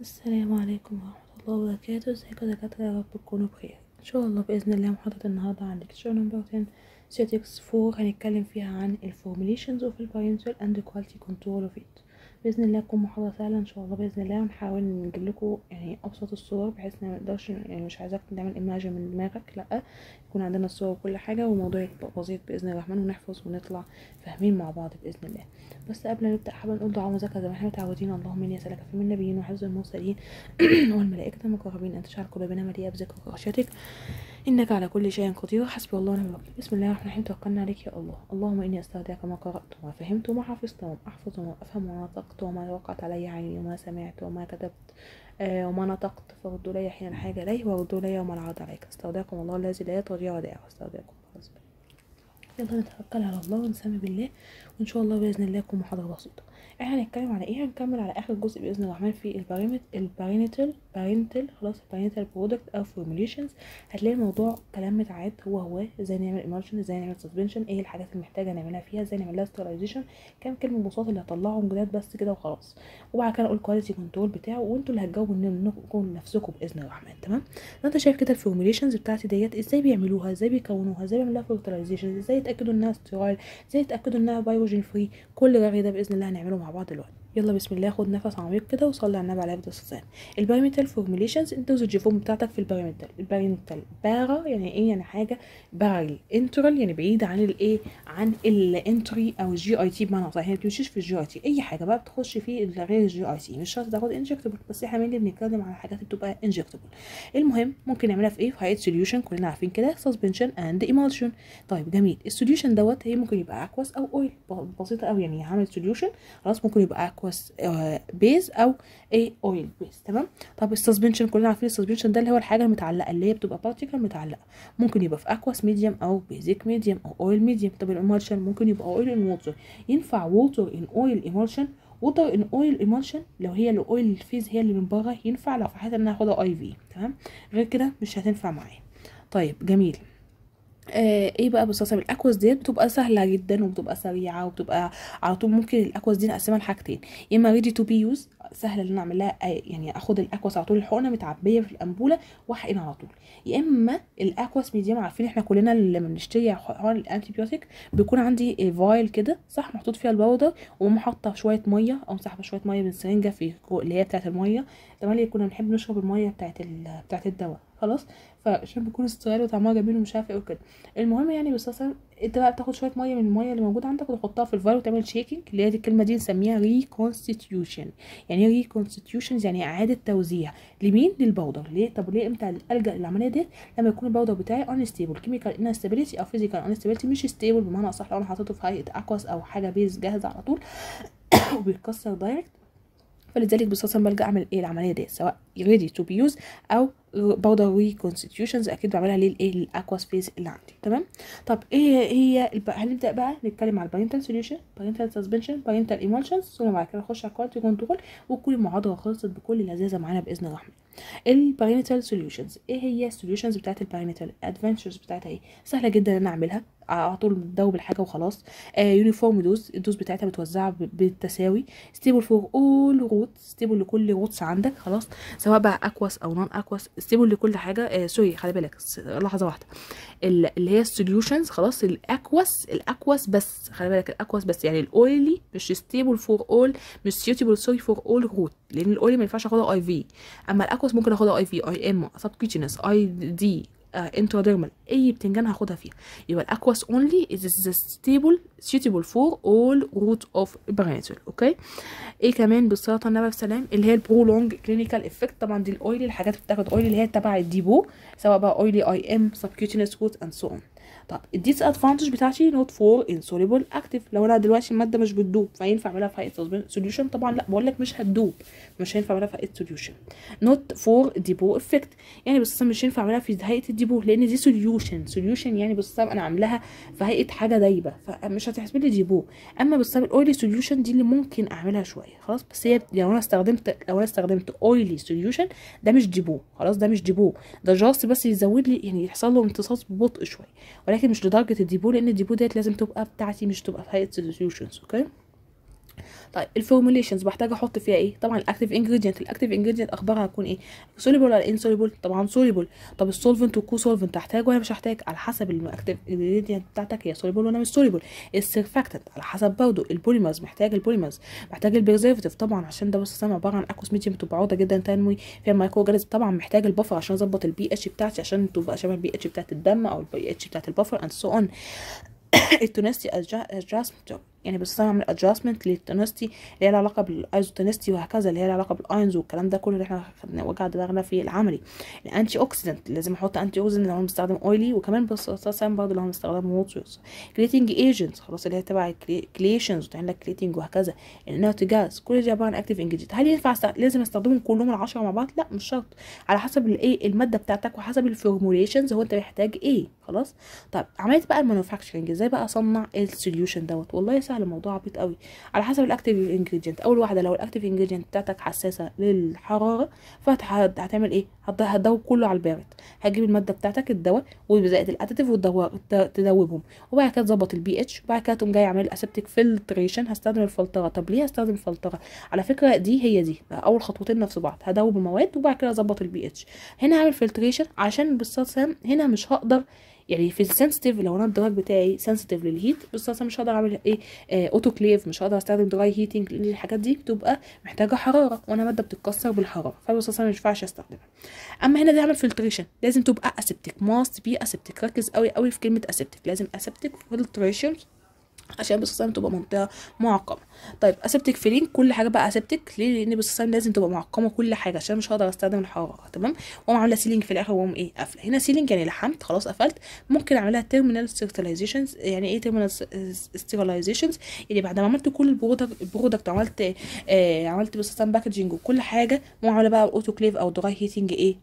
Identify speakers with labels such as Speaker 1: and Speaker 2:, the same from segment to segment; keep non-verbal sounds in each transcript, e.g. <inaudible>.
Speaker 1: السلام عليكم ورحمة الله وبركاته ازيكم يا دكاترة يا رب تكونوا بخير ان شاء الله باذن الله محاضرة النهاردة عن lecture number 10 statistics 4 هنتكلم فيها عن الفورميليشنز اوف البارنتال اند كواليتي كنترول اوف ات باذن الله تكون محاضرة سهلة ان شاء الله باذن الله هنحاول نجيب لكم يعني ابسط الصور بحيث ان منقدرش يعني مش عايزاك تعمل ايماجن من دماغك لا يكون عندنا الصور وكل حاجة والموضوع يبقى بسيط باذن الرحمن ونحفظ ونطلع فاهمين مع بعض باذن الله بس قبل ما نبدا حابه نقول دعاء مذكر زي ما احنا متعودين اللهم اني اسالك في النبيين وحفظ المرسلين <clears throat> والملائكه المقربين ان كل قلوبنا مليئه بذكرك وخشيتك انك على كل شيء قدير حسبي الله ونعم الوكيل بسم الله الرحمن الرحيم توكلنا عليك يا الله اللهم اني استودعك ما قرات وما فهمت وما حفظت وما احفظ وما افهم وما نطقت وما وقعت علي عيني وما سمعت وما كتبت آه، وما نطقت فردوا لي حين الحاجه اليه وردوا لي يوم العرض عليك استودعكم الله الذي لا يطغي ودائعه استودعكم الله يلا نتوكل على الله ونسمي بالله وان شاء الله باذن الله تكون محاضره بسيطه احنا هنتكلم على ايه هنكمل على اخر جزء باذن الرحمن في البارينتال بارينتال خلاص البارينتال برودكت او فورميليشنز هتلاقي الموضوع كلام متعاد هو هو ازاي نعمل ايمالجن ازاي نعمل سسبنشن ايه الحاجات اللي محتاجه نعملها فيها ازاي نعمل لها ستيرايزيشن كام كلمه بساطه اللي هطلعهم جداد بس كده وخلاص وبعد كده اقول كواليتي كنترول بتاعه وانتوا اللي هتجاوبوا منكم نفسكم باذن الرحمن تمام انت شايف كده الفورميليشنز بتاعتي ديت ازاي بيعملوها ازاي بيكونوها ازاي بيعملوها فيرتلايزيشن ازاي يتاكدوا انها ستيرايل ازاي يتاكدوا انها بايوجين فري كل ده باذن الله هنعمله مع بعض الوقت يلا بسم الله خد نفس عميق كده وصلي على النبي عليه الصلاه والسلام البارامتال فورميليشنز الدوزج فورم بتاعتك في البارامتال البارامتال بارا يعني ايه يعني حاجه بارل انترال يعني بعيد عن الايه عن الانتري او الجي اي تي بمعنى اصح هي يعني ما بتمشيش في الجي اي تي اي حاجه بقى بتخش فيه غير الجي اي تي مش شرط تاخد انجكتبل بس احنا اللي بنتكلم على حاجات بتبقى انجكتبل المهم ممكن نعملها في ايه في هايت سوليوشن كلنا عارفين كده سسبنشن اند ايمولشن طيب جميل السوليوشن دوت هي ممكن يبقى اكواس او اويل بسيطه قوي يعني عامل سوليوشن خلاص ممكن يبقى اكواس آه، بيز او اي اويل بيز تمام طب السسبنشن كلنا عارفين السسبنشن ده اللي هو الحاجه المتعلقه اللي هي بتبقى بارتيكل متعلقه ممكن يبقى في اكواس ميديم او بيزك ميديم او اويل ميديم طب الامولشن ممكن يبقى اويل ان ووتر ينفع ووتر ان اويل ايمولشن ووتر ان اويل ايمولشن لو هي الاويل فيز هي اللي من بره ينفع لو في حاجه ان انا اي في تمام غير كده مش هتنفع معايا طيب جميل آه ايه بقى بالصلصه بالاكواس ديت بتبقى سهله جدا وبتبقى سريعه وبتبقى على طول ممكن الاكواس دي نقسمها لحاجتين يا اما ريدي تو بي يوز سهله ان انا اعملها آه، يعني اخد الاكواس على طول الحقنه متعبيه في الانبوله واحقن على طول يا اما الاكواس ميديم عارفين احنا كلنا لما بنشتري حقن الانتي بيوتيك بيكون عندي فايل كده صح محطوط فيها الباودر وأقوم حاطه شويه ميه او مسحبه شويه ميه من السرنجه في اللي هي بتاعه الميه زمان كنا بنحب نشرب الميه بتاعه بتاعه الدواء خلاص فعشان يكون صغير وطعمها جميل ومش عارفه ايه وكده المهم يعني اصلا انت بقى بتاخد شويه ميه من الميه اللي موجوده عندك وتحطها في الفار وتعمل شيكنج اللي هي دي الكلمه دي نسميها ريكونستيوشن يعني ايه ريكونستيوشن يعني اعاده توزيع لمين للبودر ليه طب ليه امتى الجا للعمليه دي لما يكون البودر بتاعي انستيبل كيميكال انستابيليتي او فيزيكال انستابيليتي مش ستيبل بمعنى اصح لو انا حطيته في هيئه اكواس او حاجه بيز جاهزه على طول <coughs> وبيتكسر دايركت فلذلك بصراحه بلجا اعمل ايه العمليه دي سواء ريدي تو بيوز او بودر وكونستيوشنز اكيد بعملها للايه للاكوا سبيس اللي عندي تمام طب ايه هي إيه الب... هنبدا بقى نتكلم على الباينتال سوليوشن باينتال سسبنشن باينتال ايمولشنز ثم بعد كده نخش على الكوالتي كنترول وكل المعادله خلصت بكل لذاذه معانا باذن الرحمن الباينتال سوليوشنز ايه هي السوليوشنز بتاعت الباينتال ادفنتشرز بتاعتها ايه سهله جدا ان انا اعملها على طول بتدوب الحاجه وخلاص آه يونيفورم دوز الدوز بتاعتها متوزعه بالتساوي ستيبل فور اول روت ستيبل لكل روتس عندك خلاص سواء بقى اكواس او نون اكواس الستيبل لكل حاجه آه سوري خلي بالك لحظه واحده اللي هي السوليوشنز خلاص الاكوس الاكوس بس خلي بالك الاكوس بس يعني الاويلي مش ستيبل فور اول مش سيوتبل سوري فور اول روت لان الاويلي ما ينفعش اخدها اي في اما الاكوس ممكن اخدها اي في اي ام سب اي دي انتراديرمال آه، اي بتنجان هاخدها فيها يبقى الاكواس اونلي از ستيبل سيتيبل فور اول روت اوف برينسل اوكي ايه كمان بالسرطان النبا بسلام اللي هي البرولونج كلينيكال افكت طبعا دي الاويلي الحاجات بتاخد اويلي اللي هي تبع الديبو سواء بقى اويلي اي ام سبكيوتينس روت اند سو اون طب الديس ادفانتج بتاعتي نوت فور انسوليبل اكتف لو انا دلوقتي الماده مش بتدوب فينفع اعملها في هيئه سوليوشن طبعا لا بقول لك مش هتدوب مش هينفع اعملها في هيئه سوليوشن نوت فور ديبو افكت يعني بس مش هينفع اعملها في هيئه الديبو لان دي سوليوشن سوليوشن يعني بس انا عاملاها في هيئه حاجه دايبه فمش هتحسب لي ديبو اما بس الاويلي سوليوشن دي اللي ممكن اعملها شويه خلاص بس هي لو انا استخدمت لو انا استخدمت اويلي سوليوشن ده مش ديبو خلاص ده مش ديبو ده جاست بس يزود لي يعني يحصل له امتصاص ببطء شويه ولكن مش لدرجه الديبو لان الديبو ديت لازم تبقى بتاعتي مش تبقى في هيئه سوليوشنز اوكي طيب الفورموليشنز بحتاج احط فيها ايه طبعا الاكتيف انجريدينت الاكتيف انجريدينت اخبارها هتكون ايه سوليبل ولا انسوليبل طبعا سوليبل طب السولفنت والكو سولفنت هحتاج ولا مش هحتاج على حسب الاكتيف انجريدينت بتاعتك هي سوليبل ولا مش سوليبل السيرفاكتنت على حسب برضه البوليمرز محتاج البوليمرز محتاج البريزرفيتيف طبعا عشان ده بس سامع عباره عن اكوس ميديوم بتبقى عوضه جدا تنموي فيها مايكرو اورجانيزم طبعا محتاج البفر عشان اظبط البي اتش بتاعتي عشان تبقى شبه البي اتش بتاعت الدم او البي اتش بتاعت البفر اند سو اون التونستي ادجاستمنت يعني اعمل ادجستمنت للتنستي اللي هي علاقه بالايزوتنستي وهكذا اللي هي علاقه بالاينز والكلام ده كله اللي احنا وجع دماغنا فيه العملي الانتي اوكسيدنت لازم احط انتي اوكسيدنت لو انا مستخدم اويلي وكمان بستخدم برضه لو انا مستخدم ووترز كريتنج ايجنتس خلاص اللي هي تبع الكليشنز وتعمل لك كريتنج وهكذا النوت جاز كل دي عباره عن اكتيف انجريدينت هل ينفع لازم استخدمهم كلهم العشرة مع بعض لا مش شرط على حسب الايه الماده بتاعتك وحسب الفورموليشنز هو انت محتاج ايه خلاص طب عملت بقى المانوفاكتشرنج ازاي بقى اصنع السوليوشن دوت والله سهل الموضوع عبيط قوي على حسب الاكتيف انجريدينت اول واحده لو الاكتيف انجريدينت بتاعتك حساسه للحراره فهتعمل ايه هتدوب كله على البارد هتجيب الماده بتاعتك الدواء وزائد الاديتيف وتدوبهم وبعد كده تظبط البي اتش وبعد كده تقوم جاي عامل اسبتك فلتريشن هستخدم الفلتره طب ليه هستخدم فلتره على فكره دي هي دي اول خطوتين نفس بعض هدوب المواد وبعد كده اظبط البي اتش هنا هعمل فلتريشن عشان بالصلصه هنا مش هقدر يعني في السنسيتيف لو انا الدرج بتاعي سنسيتيف للهيت بس انا مش هقدر اعمل ايه آه اوتوكليف مش هقدر استخدم دراي هيتنج لان الحاجات دي بتبقى محتاجه حراره وانا ماده بتتكسر بالحراره فبس انا مش ينفعش استخدمها اما هنا دي اعمل فلتريشن لازم تبقى اسبتك ماست بي اسبتك ركز قوي قوي في كلمه اسبتك لازم اسبتك فلتريشن عشان بالصيام تبقى منطقه معقمه طيب اسبتك فيلين كل حاجه بقى اسبتك ليه لان بالصيام لازم تبقى معقمه كل حاجه عشان مش هقدر استخدم الحراره تمام واقوم عامله سيلينج في الاخر واقوم ايه قافله هنا سيلينج يعني لحمت خلاص قفلت ممكن اعملها تيرمينال ستيرلايزيشنز يعني ايه تيرمينال ستيرلايزيشنز يعني بعد ما عملت كل البرودكت عملت آه عملت بالصيام باكجينج وكل حاجه واقوم عامله بقى اوتوكليف او دراي هيتنج ايه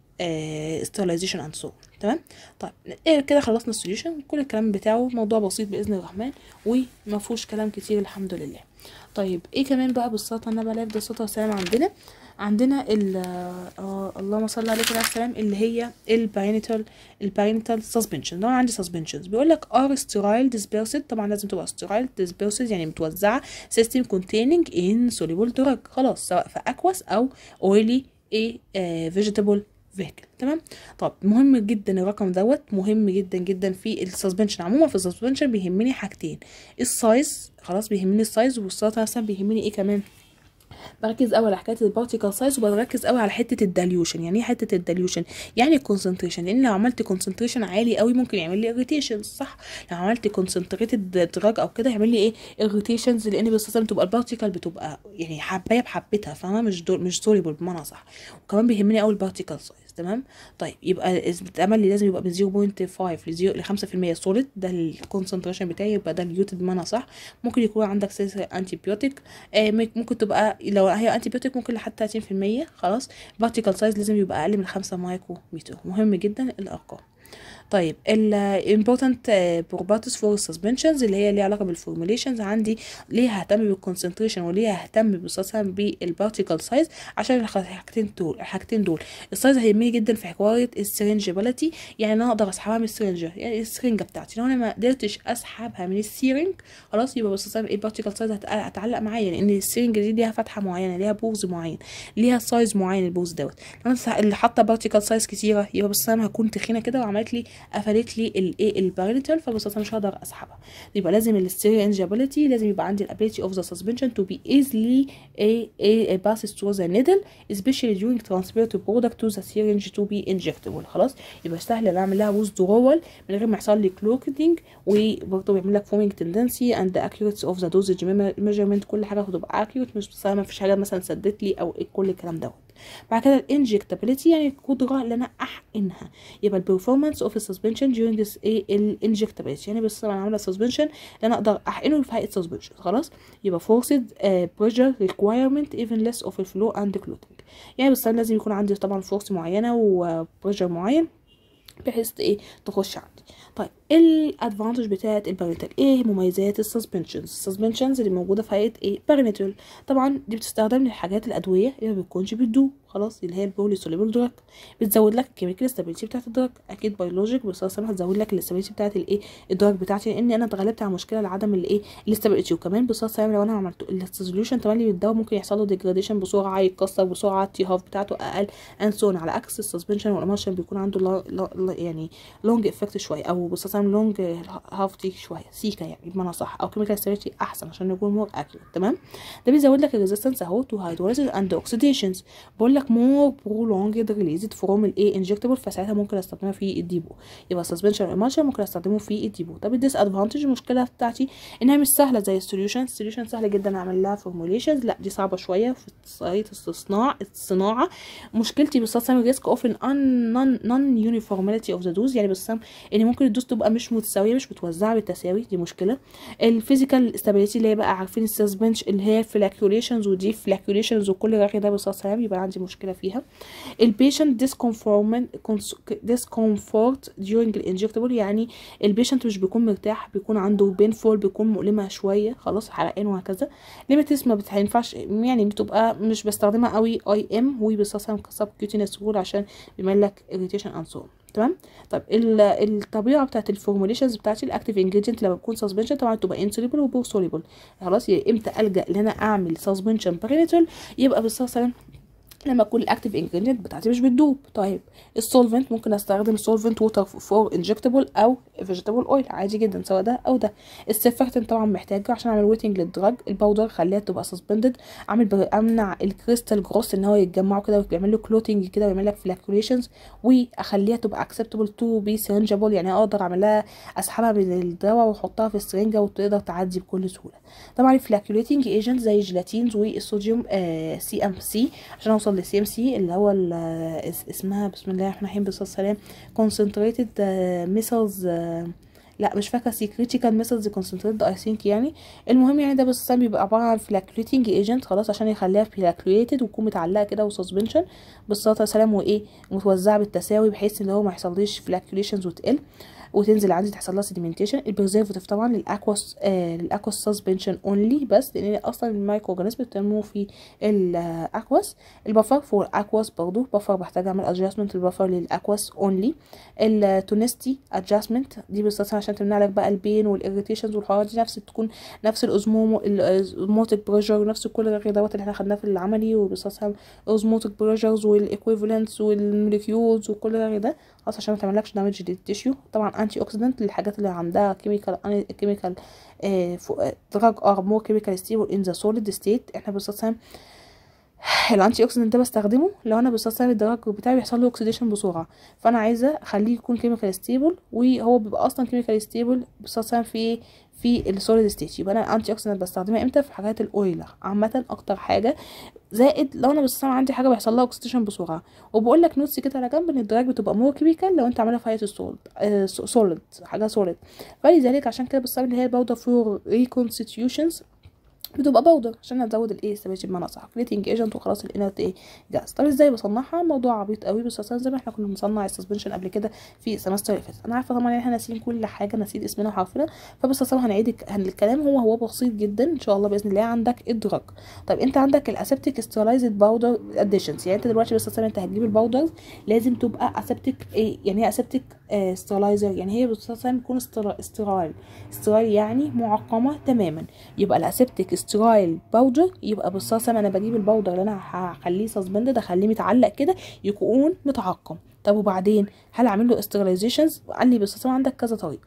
Speaker 1: ستيرلايزيشن اند سو تمام طيب إيه كده خلصنا السوليوشن كل الكلام بتاعه موضوع بسيط باذن الرحمن وما فيهوش كلام كتير الحمد لله طيب ايه كمان بقى بالسلطه النبي عليه الصلاه والسلام عندنا عندنا ال آه اللهم صل عليه وعلى السلام اللي هي البارينتال البارينتال سسبنشن ده انا عندي سسبنشنز بيقول لك ار ستيرايل ديسبيرسد طبعا لازم تبقى ستيرايل ديسبيرسد يعني متوزعه سيستم كونتيننج ان سوليبل دراج خلاص سواء في اكواس او اويلي ايه فيجيتابل آه، فيهكل تمام طب مهم جدا الرقم دوت مهم جدا جدا في السسبنشن عموما في السسبنشن بيهمني حاجتين السايز خلاص بيهمني السايز والسرعه مثلا بيهمني ايه كمان بركز قوي على حكايه البارتيكل سايز وبركز قوي على حته الداليوشن يعني ايه حته الداليوشن يعني الكونسنتريشن لان لو عملت كونسنتريشن عالي قوي ممكن يعمل لي اريتيشن صح لو عملت كونسنتريتد دراج او كده يعمل لي ايه اريتيشنز لان بيستخدم تبقى البارتيكل بتبقى يعني حبايه بحبتها فاهمه مش دول مش سوليبل بمعنى صح وكمان بيهمني قوي البارتيكل سايز تمام طيب يبقى نسبه الامل لازم يبقى من 0.5 ل 5% سوليد ده الكونسنتريشن بتاعي يبقى ده اليوتد بمعنى صح ممكن يكون عندك سلسله انتي بيوتيك آه ممكن تبقى لو هي انتي بيوتيك ممكن لحد 30% خلاص بارتيكل سايز لازم يبقى اقل من 5 متر مهم جدا الارقام طيب ال important آه، properties for suspensions اللي هي ليها علاقه بالformulations عندي ليه ههتم بالconcentration وليه ههتم بالخصوصا بالparticle size عشان الحاجتين دول الحاجتين دول السايز هيهمني جدا في حكايه السرنجبيلتي يعني انا اقدر اسحبها من السرنجه يعني السرنجه بتاعتي لو انا ما قدرتش اسحبها من السيرنج خلاص يبقى خصوصا البارتيكل size هتعلق معايا لان السرنج دي ليها فتحه معينه ليها بوز معين ليها سايز معين البوز دوت لو انا اللي حاطه particle size كتيره يبقى بس هكون تخينه كده وعمال عملت لي قفلت لي الايه البارينتال فببساطه مش هقدر اسحبها يبقى لازم السترينجابيلتي لازم يبقى عندي الابيليتي اوف ذا سسبنشن تو بي ايزلي اي اي باس ثرو ذا نيدل سبيشالي during ترانسفير تو برودكت تو ذا syringe تو بي انجكتبل خلاص يبقى سهل ان اعمل لها withdrawal من غير ما يحصل لي clogging وبرضه بيعمل لك فورمينج تندنسي اند accuracy اوف ذا دوزج ميجرمنت كل حاجه هتبقى اكيوريت مش بس ما فيش حاجه مثلا سدت لي او كل الكلام دوت بعد كده الانجكتابيليتي يعني القدره ان انا احقنها يبقى البرفورمانس اوف السسبنشن during this ايه الانجكتابيليتي يعني بس انا عامله سسبنشن ان انا اقدر احقنه في هيئه سسبنشن خلاص يبقى فورسد بريشر ريكوايرمنت ايفن ليس اوف الفلو اند كلوتنج يعني بس انا لازم يكون عندي طبعا فورس معينه وبريشر معين بحيث ايه تخش عندي طيب الادفانتج بتاعه البارينتال ايه مميزات السسبنشنز السسبنشنز اللي موجوده في هيئه ايه بارينتال طبعا دي بتستخدم للحاجات الادويه اللي ما بتكونش بتدو خلاص اللي هي البولي سوليبل دراج بتزود لك الكيميكال ستابيليتي بتاعه الدراج اكيد بيولوجيك بس اصلا هتزود لك الاستابيليتي بتاعه الايه الدراج بتاعتي لان انا اتغلبت على مشكله لعدم الايه الاستابيليتي وكمان بصراحه لو انا عملت السوليوشن اللي بيتدوى ممكن يحصل له ديجراديشن بسرعه يتكسر بسرعه التي هاف بتاعته اقل انسون على عكس السسبنشن والامشن بيكون عنده لا لا يعني لونج افكت شويه او بصراحه سام لونج هاف تيك شويه سيكا يعني بمعنى صح او كيميكال استابيليتي احسن عشان يكون مور اكيوريت تمام ده بيزود لك الريزستنس اهو تو هيدروليز اند اوكسيديشنز بقول لك مور برولونجد ريليزد فروم الاي انجكتبل فساعتها ممكن استخدمها في الديبو يبقى السسبنشن والمالشن ممكن استخدمه في الديبو طب الديس ادفانتج المشكله بتاعتي انها مش سهله زي السوليوشن السوليوشن سهل جدا اعمل لها فورموليشنز لا دي صعبه شويه في صيغه الصناعه الصناعه مشكلتي بالسام ريسك اوف ان نون يونيفورماليتي اوف ذا دوز يعني بالسام ان ممكن الدوز تبقى بتبقى مش متساويه مش متوزعه بالتساوي دي مشكله الفيزيكال استابيليتي اللي هي بقى عارفين السيس بنش اللي هي فلاكيوليشنز ودي فلاكيوليشنز وكل الرغي ده بصفه عام يبقى عندي مشكله فيها البيشنت ديسكونفورت ديورنج الانجكتبل يعني البيشنت مش بيكون مرتاح بيكون عنده فول بيكون مؤلمه شويه خلاص حرقان وهكذا ليميتس ما بتنفعش يعني بتبقى مش بستخدمها قوي اي ام وبصفه عام كسب كيوتينس عشان بيعمل لك اريتيشن اند تمام طب الطبيعه بتاعت الفورموليشنز بتاعتي الاكتيف انجريدينت لما بكون سسبنشن طبعا تبقى انسوليبل وبور سوليبل خلاص امتى الجا ان انا اعمل سسبنشن بريتول يبقى بالصلاه لما اكون الاكتيف انجريدينت بتاعتي مش بتدوب طيب السولفنت ممكن استخدم سولفنت ووتر فور انجكتبل او فيجيتابل اويل عادي جدا سواء ده او ده السيرفكتنت طبعا محتاجه عشان اعمل ويتنج للدراج الباودر خليها تبقى سسبندد اعمل امنع الكريستال جروس ان هو يتجمعوا كده ويعمل له كلوتنج كده ويعمل لك فلاكوليشنز واخليها تبقى اكسبتبل تو بي سرنجبل يعني اقدر اعملها اسحبها من الدواء واحطها في السرنجه وتقدر تعدي بكل سهوله طبعا الفلاكوليتنج ايجنت زي الجيلاتينز والصوديوم آه سي ام سي عشان اوصل بوصل للسي ام سي اللي هو اسمها بسم الله الرحمن الرحيم بالصلاه والسلام كونسنتريتد ميسلز آه، آه، لا مش فاكره سي كريتيكال ميسلز كونسنتريتد اي ثينك يعني المهم يعني ده بس بيبقى عباره عن فلاكلوتينج ايجنت خلاص عشان يخليها فلاكليتد وتكون متعلقه كده وسسبنشن بالصلاه والسلام وايه متوزعه بالتساوي بحيث ان هو ما يحصليش فلاكليشنز وتقل وتنزل عندي تحصل لها سيديمنتيشن البريزرفيتيف طبعا للاكوا آه للاكوا سسبنشن اونلي بس لان اصلا المايكرو اورجانيزم بتنمو في الاكواس البفر فور اكواس برضو بفر بحتاج اعمل ادجستمنت البفر للاكواس اونلي التونستي ادجستمنت دي بستخدمها عشان تمنع لك بقى البين والاريتيشنز والحوارات دي نفس تكون نفس الازمومو الاوزموتيك بريشر نفس كل الغير دوت اللي احنا خدناه في العملي وبستخدم اوزموتيك بريشرز والايكويفالنتس والمولكيولز وكل الغير ده خلاص عشان ما تعملكش دامج للتيشيو طبعا انتي اوكسيدنت للحاجات اللي عندها كيميكال ان كيميكال دراج ار مور كيميكال ستيبل ان ذا سوليد ستيت احنا باستخدام الانتي اوكسيدنت ده بستخدمه لو انا بستخدم الدراج بتاعي بيحصل له اوكسيديشن بسرعه فانا عايزه اخليه يكون كيميكال ستيبل وهو بيبقى اصلا كيميكال ستيبل باستخدام في في السوليد ستيت يبقى انا الانتي اوكسيدنت بستخدمها امتى في حاجات الاويلر عامه اكتر حاجه زائد لو انا بالسمع عندي حاجه بيحصل لها اوكسيديشن بسرعه وبقول لك نوتس كده على جنب ان الدراج بتبقى مور كيميكال لو انت عاملها في هيئه السولد آه سوليد حاجه سوليد فلذلك عشان كده بستعمل ان هي باودر فور ريكونستيوشنز بتبقى بودر عشان هتزود الايه الثبات بمعنى اصح فليتنج ايجنت وخلاص الانرت ايه جاهز طب ازاي بصنعها موضوع عبيط قوي بس اصلا زي ما احنا كنا بنصنع السسبنشن قبل كده في السمستر اللي فات انا عارفه طبعا احنا ناسيين كل حاجه ناسيين اسمنا وحرفنا فبس اصلا هنعيد الكلام هو هو بسيط جدا ان شاء الله باذن الله عندك ادراك طب انت عندك الاسبتيك استرايزد باودر اديشنز يعني انت دلوقتي بس اصلا انت هتجيب الباودر لازم تبقى اسبتيك ايه يعني هي اسبتيك استرايزر آه، يعني هي بس اصلا بتكون استرايل استرايل يعني معقمه تماما يبقى الاسبتيك استراي باودر يبقى بالصلصه انا بجيب الباودر اللي انا هخليه سسبندد اخليه متعلق كده يكون متعقم طب وبعدين هل اعمل له استرايزيشنز قال لي بالصلصه عندك كذا طريقه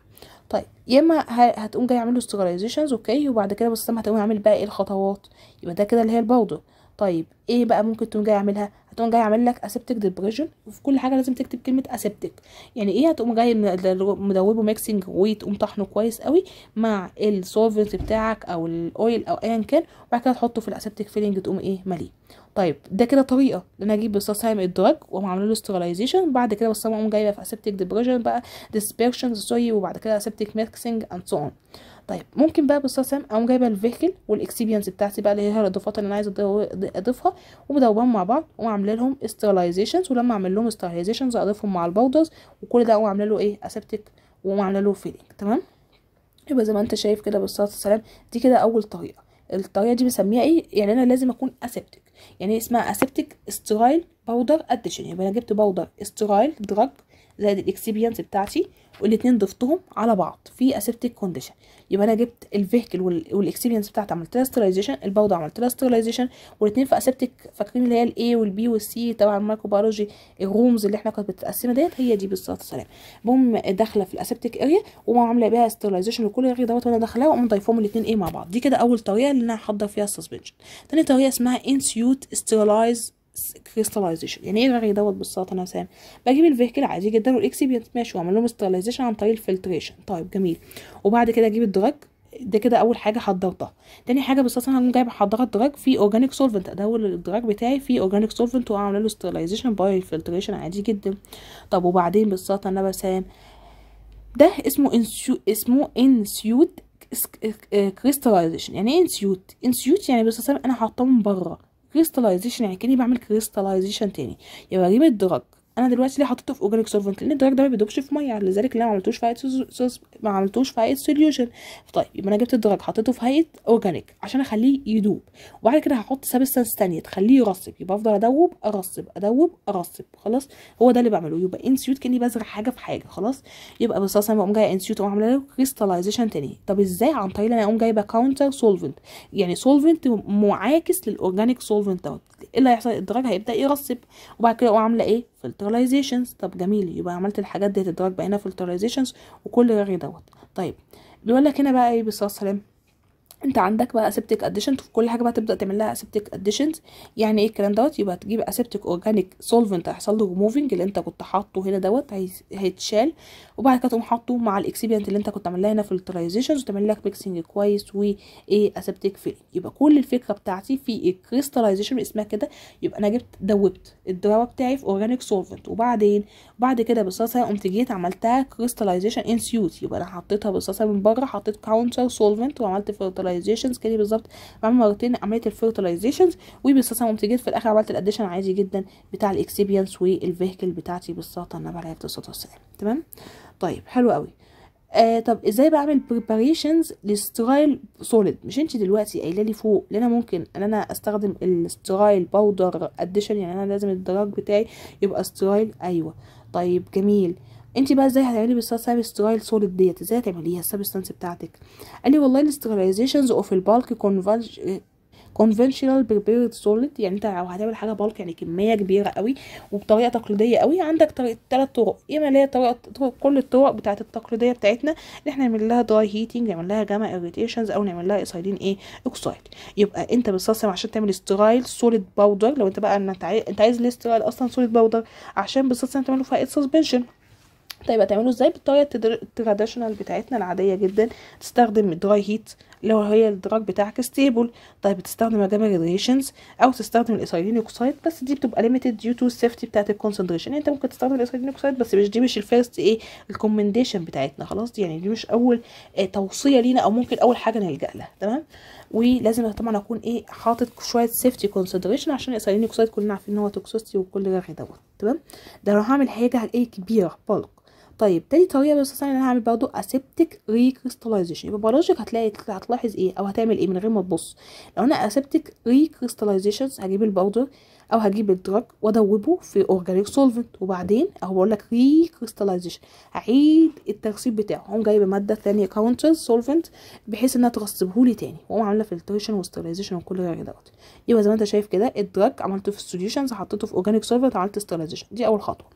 Speaker 1: طيب يا اما هتقوم جاي عامل له استرايزيشنز اوكي وبعد كده بالصلصه هتقوم عامل باقي إيه الخطوات يبقى ده كده اللي هي الباودر طيب ايه بقى ممكن تقوم جاي اعملها هتقوم جاي يعمل لك اسبتك ديبريشن وفي كل حاجه لازم تكتب كلمه اسبتك يعني ايه هتقوم جاي مدوبه ميكسنج وتقوم طحنه كويس قوي مع السولفنت بتاعك او الاويل او ايا كان وبعد كده تحطه في الاسبتك فيلينج تقوم ايه مليه طيب ده كده طريقه ان انا اجيب بصاص الدراج واقوم عامله له سترايلايزيشن بعد كده بصاص اقوم جايبه في اسبتك ديبريشن بقى ديسبيرشن سوري وبعد كده اسبتك ميكسنج اند سو اون طيب ممكن بقى سام اقوم جايبه الفيكل والاكسبيرينس بتاعتي بقى اللي هي الاضافات اللي انا عايزه اضيفها ومدوبهم مع بعض واقوم عامله لهم استيلايزيشنز ولما اعمل لهم استيلايزيشنز اضيفهم مع الباودرز وكل ده اقوم عامله له ايه اسبتك واقوم عامله له فيلينج تمام يبقى زي ما انت شايف كده بصوا سلام دي كده اول طريقه الطريقه دي بسميها ايه يعني انا لازم اكون اسبتك يعني إيه اسمها اسبتك استرايل باودر اديشن يبقى انا جبت باودر استرايل دراج زائد الاكسبيرينس بتاعتي والاثنين ضفتهم على بعض في اسيبتيك كونديشن يبقى انا جبت الفيهكل والاكسبيرينس بتاعتي عملت لها ستيرايزيشن البوضه عملت لها ستيرايزيشن والاثنين في اسيبتيك فاكرين اللي هي الاي والبي والسي تبع الميكروبيولوجي الرومز اللي احنا كانت متقسمه ديت هي دي بالظبط السلام بقوم داخله في الاسيبتيك اريا وعامله بيها ستيرايزيشن لكل اريا دوت وانا داخلاها واقوم ضايفهم الاثنين ايه مع بعض دي كده اول طريقه اللي انا هحضر فيها السسبنشن تاني طريقه اسمها انسيوت ستيرالايز كريستاليزيشن يعني ايه الرغي دوت ببساطه انا سام بجيب الفيكل عادي جدا والاكسبيانت ماشي واعمل لهم ستيرلايزيشن عن طريق الفلتريشن طيب جميل وبعد كده اجيب الدراج ده كده اول حاجه حضرتها تاني حاجه ببساطه انا هقوم جايبه حضرت دراج في اورجانيك سولفنت ادور الدراج بتاعي في اورجانيك سولفنت واعمل له ستيرلايزيشن باي الفلتريشن عادي جدا طب وبعدين ببساطه انا بسام ده اسمه انسيو اسمه انسيوت كريستاليزيشن يعني ايه انسيوت انسيوت يعني ببساطه انا حاطاه من بره كريستالايزيشن يعني كاني بعمل كريستالايزيشن تاني يبقى اجيب الدرج انا دلوقتي ليه حطيته في اورجانيك سولفنت لان الدراج ده ما بيدوبش في ميه لذلك ليه ما عملتوش في سوز... ما عملتوش في هايت سوليوشن طيب يبقى انا جبت الدراج حطيته في هيئه اورجانيك عشان اخليه يدوب وبعد كده هحط سبستانس ثانيه تخليه يرسب يبقى افضل ادوب ارسب ادوب ارسب خلاص هو ده اللي بعمله يبقى انسيوت كاني بزرع حاجه في حاجه خلاص يبقى بس انا بقوم جايه انسيوت اقوم عامله له كريستاليزيشن ثاني طب ازاي عن طريق انا اقوم جايبه كاونتر سولفنت يعني سولفنت معاكس للاورجانيك سولفنت دوت ايه اللي هيحصل الدراج هيبدا يرصب وبعد كده اقوم عامله ايه فلترايزيشنز طب جميل يبقى عملت الحاجات دي تدرج بقينا فلترايزيشنز وكل غير دوت طيب بيقول لك هنا بقى ايه بالصلاه والسلام انت عندك بقى اسبتك اديشنز في كل حاجه بقى تبدا تعمل لها اسبتك اديشنز يعني ايه الكلام دوت يبقى تجيب اسبتك اورجانيك سولفنت هيحصل له موفينج اللي انت كنت حاطه هنا دوت هيتشال وبعد كده تقوم حاطه مع الاكسبيانت اللي انت كنت عاملها هنا فلترايزيشنز وتعمل لك ميكسنج كويس وايه اسبتك فيل يبقى كل الفكره بتاعتي في الكريستلايزيشن اسمها كده يبقى انا جبت دوبت الدواء بتاعي في اورجانيك سولفنت وبعدين بعد كده بالصلصه قمت جيت عملتها كريستلايزيشن ان سيوت يبقى انا حطيتها بالصلصه من بره حطيت كاونتر سولفنت وعملت فلترايزيشن الفيرتلايزيشنز كده بالظبط بعمل مرتين عمليه الفيرتلايزيشنز وبالصلصه قمت في الاخر عملت الاديشن عادي جدا بتاع الاكسبيرينس والفيكل بتاعتي بالصلاه النبي عليه الصلاه والسلام تمام طيب حلو قوي آه طب ازاي بعمل بريباريشنز للسترايل سوليد مش انت دلوقتي قايله لي فوق ان انا ممكن ان انا استخدم السترايل باودر اديشن يعني انا لازم الدراج بتاعي يبقى سترايل ايوه طيب جميل انت بقى ازاي هتعملي بالصلصه سابسترايل سوليد ديت ازاي هتعمليها السبستانس بتاعتك قال لي والله الاسترلايزيشنز اوف البالك كونفرج conventional prepared solid يعني انت لو هتعمل حاجه بالك يعني كميه كبيره قوي وبطريقه تقليديه قوي عندك ثلاث طرق يا اما اللي هي طريقه كل الطرق بتاعه التقليديه بتاعتنا ان احنا نعمل لها دراي هيتنج نعمل لها جاما اريتيشنز او نعمل لها ايسايدين ايه اوكسايد يبقى انت بالصلصه عشان تعمل سترايل سوليد باودر لو انت بقى انت عايز الاسترايل اصلا سوليد باودر عشان بالصلصه تعمله في سسبنشن طيب هتعمله ازاي بالطريقه التراديشنال بتاعتنا العاديه جدا تستخدم دراي هيت لو هي الدراج بتاعك ستيبل طيب بتستخدم الجاما او تستخدم الايثيلين اوكسايد بس دي بتبقى ليميتد ديو تو السيفتي بتاعت الكونسنتريشن يعني انت ممكن تستخدم الايثيلين اوكسايد بس مش دي مش الفيرست ايه الكومنديشن بتاعتنا خلاص دي يعني دي مش اول إيه توصيه لينا او ممكن اول حاجه نلجا لها تمام ولازم طبعا اكون ايه حاطط شويه سيفتي كونسنتريشن عشان الايثيلين اوكسايد كلنا عارفين ان هو توكسيستي وكل ده دوت تمام ده لو هعمل حاجه ايه كبيره بالك طيب تاني طريقه بس انا هعمل برضو اسيبتك ريكريستاليزيشن يبقى بيولوجيك هتلاقي هتلاحظ ايه او هتعمل ايه من غير ما تبص لو انا اسيبتك ريكريستاليزيشن هجيب البودر او هجيب الدراج وادوبه في اورجانيك سولفنت وبعدين اهو بقول لك ريكريستاليزيشن هعيد الترسيب بتاعه هقوم جايبه ماده ثانيه كاونترز سولفنت بحيث انها ترسبه لي تاني واقوم عامله فلتريشن وستريلايزيشن وكل الحاجات دوت يبقى زي ما انت شايف كده الدراج عملته في السوليوشنز حطيته في اورجانيك سولفنت عملت ستريلايزيشن دي اول خطوه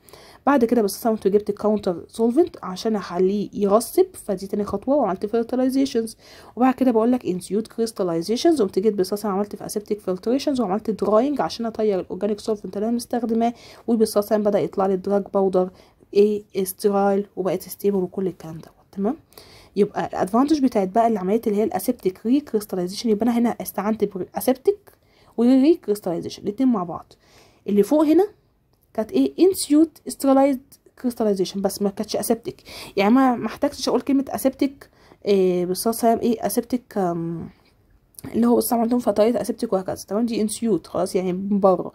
Speaker 1: بعد كده باستخدمت وجبت كاونتر سولفنت عشان اخليه يرسب فدي تاني خطوه وعملت فيرتلايزيشنز وبعد كده بقول لك انسيود كريستلايزيشنز قمت جيت باستخدم عملت في اسيبتيك فلتريشنز وعملت دراينج عشان اطير الاورجانيك سولفنت اللي انا مستخدماه وباستخدم يعني بدا يطلع لي الدراج باودر ايه استرايل وبقت ستيبل وكل الكلام ده تمام يبقى الادفانتج بتاعت بقى العمليات اللي هي الاسيبتيك ريكريستلايزيشن يبقى انا هنا استعنت باسيبتيك وريكريستلايزيشن الاثنين مع بعض اللي فوق هنا كانت ايه انسيوت استرالايزد كريستاليزيشن بس ما كانتش اسبتك يعني ما محتاجتش اقول كلمه اسبتك إيه بالصلاه والسلام ايه اسبتك اللي هو استعمل لهم فطايات اسبتك وهكذا تمام دي انسيوت خلاص يعني من بره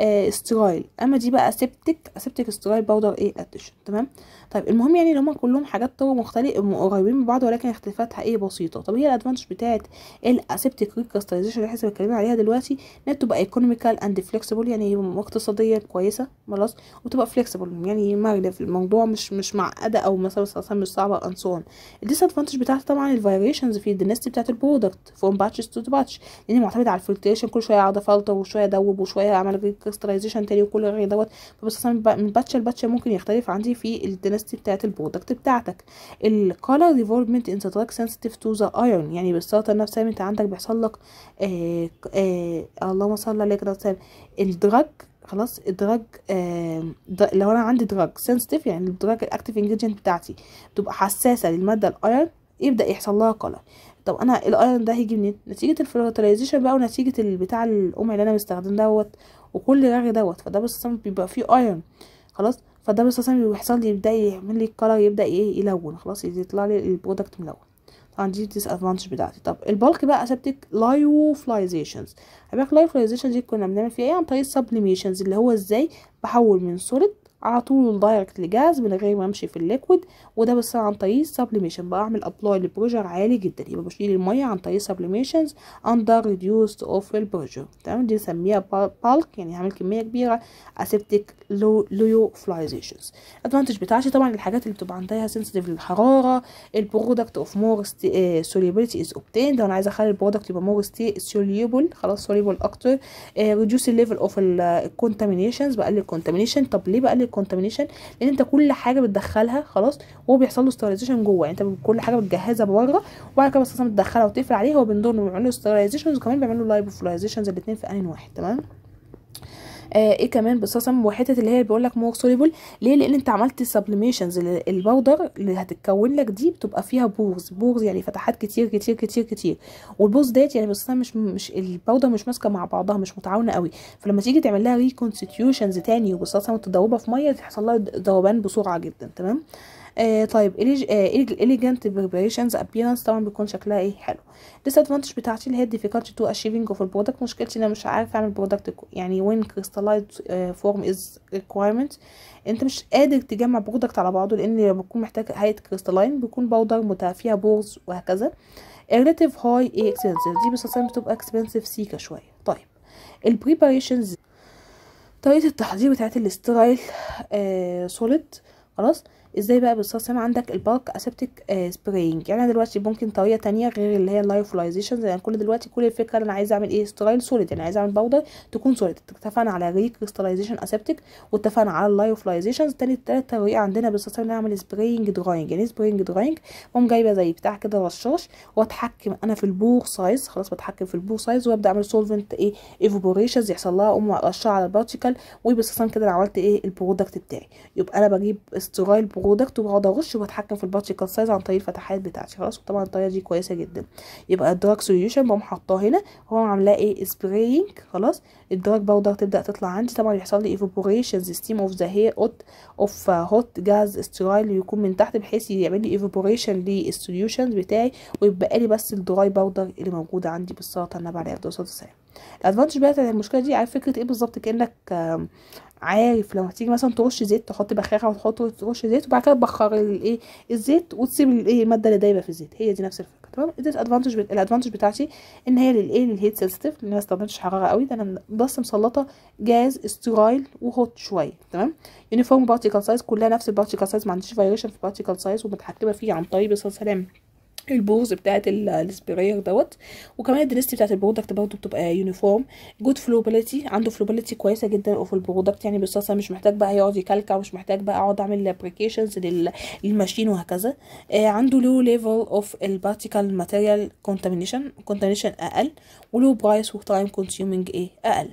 Speaker 1: إيه استرايل اما دي بقى اسبتك اسبتك استرايل باودر ايه اديشن تمام آه طيب المهم يعني اللي هما كلهم حاجات طبعا مختلفة قريبين من بعض ولكن اختلافاتها ايه بسيطة طب هي الادفانتج بتاعت الاسبتيك ريكاستلايزيشن اللي احنا بنتكلم عليها دلوقتي انها تبقى ايكونوميكال اند فليكسيبل يعني اقتصادية كويسة خلاص وتبقى فليكسيبل يعني مرنة في الموضوع مش مش معقدة او مثلا مش صعبة اند سو اون الديسادفانتج بتاعتها طبعا الفاريشنز في الدنسيتي بتاعت البرودكت فروم باتشز تو باتش لان معتمدة على الفلتريشن كل شوية اقعد افلتر وشوية ادوب وشوية اعمل ريكاستلايزيشن تاني وكل غير دوت فبس من باتش لباتش ممكن يختلف عندي في الدنسيتي الدايفرستي بتاعه البرودكت بتاعتك الكالر ديفولبمنت انت تراك سنسيتيف تو ذا ايرون يعني بالسلطه نفسها انت عندك بيحصل لك آه آه اللهم صل عليك يا طيب. الدراج خلاص الدراج آه لو انا عندي دراج سنسيتيف يعني الدراج الاكتيف انجريدينت بتاعتي تبقى حساسه للماده الايرون يبدا يحصل لها كلر طب انا الايرون ده هيجي منين نتيجه الفيرتلايزيشن بقى ونتيجه البتاع القمع اللي انا مستخدم دوت وكل رغي دوت فده بس بيبقى فيه ايرون خلاص فده بس اللي بيحصل لي يبدا يعمل لي الكلر يبدا ايه يلون خلاص يطلع لي البرودكت ملون طبعا دي الديس ادفانتج بتاعتي طب البلك بقى اسبتك لايوفلايزيشنز هبقى لايوفلايزيشن دي كنا بنعمل فيها ايه عن طريق سبليميشنز اللي هو ازاي بحول من سوليد على طول الدايركت لجاز من غير ما امشي في الليكويد وده بس عن طريق سبليميشن بعمل ابلاي للبروجر عالي جدا يبقى بشيل الميه عن طريق سبليميشنز اندر ريديوست اوف البروجر تمام دي نسميها بالك يعني هعمل كميه كبيره اسيبتك لو ليو فلايزيشنز ادفانتج بتاعتي طبعا الحاجات اللي بتبقى عندها سنسيتيف للحراره البرودكت اوف مور سوليبيليتي از اوبتين لو انا عايزه اخلي البرودكت يبقى مور سوليبل خلاص سوليبل اكتر ريدوس الليفل اوف الكونتامينيشنز بقلل الكونتامينيشن طب ليه بقلل كونتامينيشن لان انت كل حاجه بتدخلها خلاص وهو بيحصل له ستيرلايزيشن جوه يعني انت كل حاجه بتجهزها بره وبعد كده بس بتدخلها وتقفل عليها هو له بيعمل له ستيرلايزيشن وكمان بيعمل له لايبوفلايزيشن الاثنين في انين واحد تمام آه ايه كمان بالصصم وحته اللي هي بيقول لك مور سوليبل ليه لان انت عملت سبليميشنز الباودر اللي هتتكون لك دي بتبقى فيها بورز بورز يعني فتحات كتير كتير كتير كتير والبورز ديت يعني بالصصم مش مش الباودر مش ماسكه مع بعضها مش متعاونه قوي فلما تيجي تعمل لها ريكونستيوشنز تاني وبالصلصه وتدوبها في ميه تحصل لها ذوبان بسرعه جدا تمام آه طيب آه، اليجنت بريبريشنز أبيرنس طبعا بيكون شكلها ايه حلو disadvantage بتاعتي اللي هي difficulty تو achieving اوف البرودكت مشكلتي ان انا مش عارف اعمل برودكت يعني وين crystallized فورم از ريكويرمنت انت مش قادر تجمع برودكت على بعضه لان لما بتكون محتاج هيئه كريستالاين بيكون باودر متفيها بورز وهكذا relative high expensive دي بس بتبقى expensive سيكا شويه طيب البريباريشنز طريقه التحضير بتاعت الاسترايل آه سوليد خلاص ازاي بقى هنا عندك البالك اسبتيك سبرينج يعني انا دلوقتي ممكن طريقه تانية غير اللي هي اللايفولايزيشن زي يعني كل دلوقتي كل الفكره انا عايزه اعمل ايه سترايل سوليد يعني عايزه اعمل باودر تكون سوليد اتفقنا على ريكريستاليزيشن اسبتيك واتفقنا على اللايفولايزيشن تاني تالت طريقه عندنا بالصوص ان انا اعمل سبرينج دراينج يعني سبرينج دراينج قوم جايبه زي بتاع كده رشاش واتحكم انا في البور سايز خلاص بتحكم في البور سايز وابدا اعمل سولفنت ايه ايفابوريشنز يحصل لها اقوم ارشها على البارتيكل وباستخدام كده انا عملت ايه البرودكت بتاعي يبقى انا بجيب سترايل وده اكتب اقعد اغش وبتحكم في الباتريكال سايز عن طريق الفتحات بتاعتي خلاص وطبعا الطريقه دي كويسه جدا يبقى الدراج سوليوشن بقوم حاطاه هنا واقوم عاملاه ايه سبراينج خلاص الدراج باودر تبدا تطلع عندي طبعا يحصل لي ايفابوريشنز ستيم اوف ذا هير اوت اوف هوت جاز استرايل يكون من تحت بحيث يعمل لي ايفابوريشن للسوليوشنز بتاعي ويبقى لي بس الدراي باودر اللي موجوده عندي بالسلطه النبع عليها الدراسات السلام الادفانتج بقى بتاعت المشكله دي عارف فكره ايه بالظبط كانك عارف لو هتيجي مثلا ترش زيت تحط بخاخه وتحط ترش زيت وبعد كده تبخر الايه الزيت وتسيب الايه الماده اللي دايبه في الزيت هي دي نفس الفكره تمام دي الادفانتج الادفانتج بتاعتي ان هي للايه للهيت سنسيتيف ان ما استخدمتش حراره قوي ده انا بس مسلطه جاز استرايل وهوت شويه تمام يونيفورم بارتيكل سايز كلها نفس البارتيكل سايز ما عنديش فايريشن في البارتيكل سايز ومتحكمه فيه عن طريق بس سلام البوز بتاعت السبراير دوت وكمان الدريس بتاعت البرودكت برضه بتبقى يونيفورم جود فلوبيليتي عنده فلوبيليتي كويسه جدا اوف البرودكت يعني بالصلصه مش محتاج بقى يقعد يكلكع ومش محتاج بقى اقعد اعمل ابلكيشنز للماشين وهكذا آه عنده لو ليفل اوف البارتيكال ماتيريال كونتامينيشن كونتامينيشن اقل ولو برايس وتايم كونسيومنج ايه اقل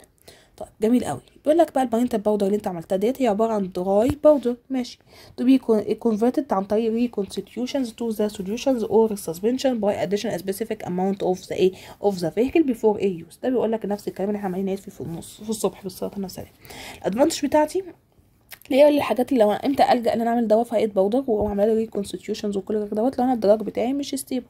Speaker 1: طيب جميل قوي بيقول لك بقى الباينتال باودر اللي انت عملتها ديت هي عباره عن دراي باودر ماشي to be converted عن طريق reconstitutions to the solutions or suspension by addition a specific amount of the ايه اوف ذا vehicle before a use ده بيقول لك نفس الكلام اللي احنا عمالين نقول في النص في الصبح بالصلاه والسلام الادفانتج بتاعتي هي الحاجات اللي أنا امتى الجا ان انا اعمل دواء في هيئه بودر وعامله لي ريكونستيوشنز وكل دوت لو انا الدرج بتاعي مش ستيبل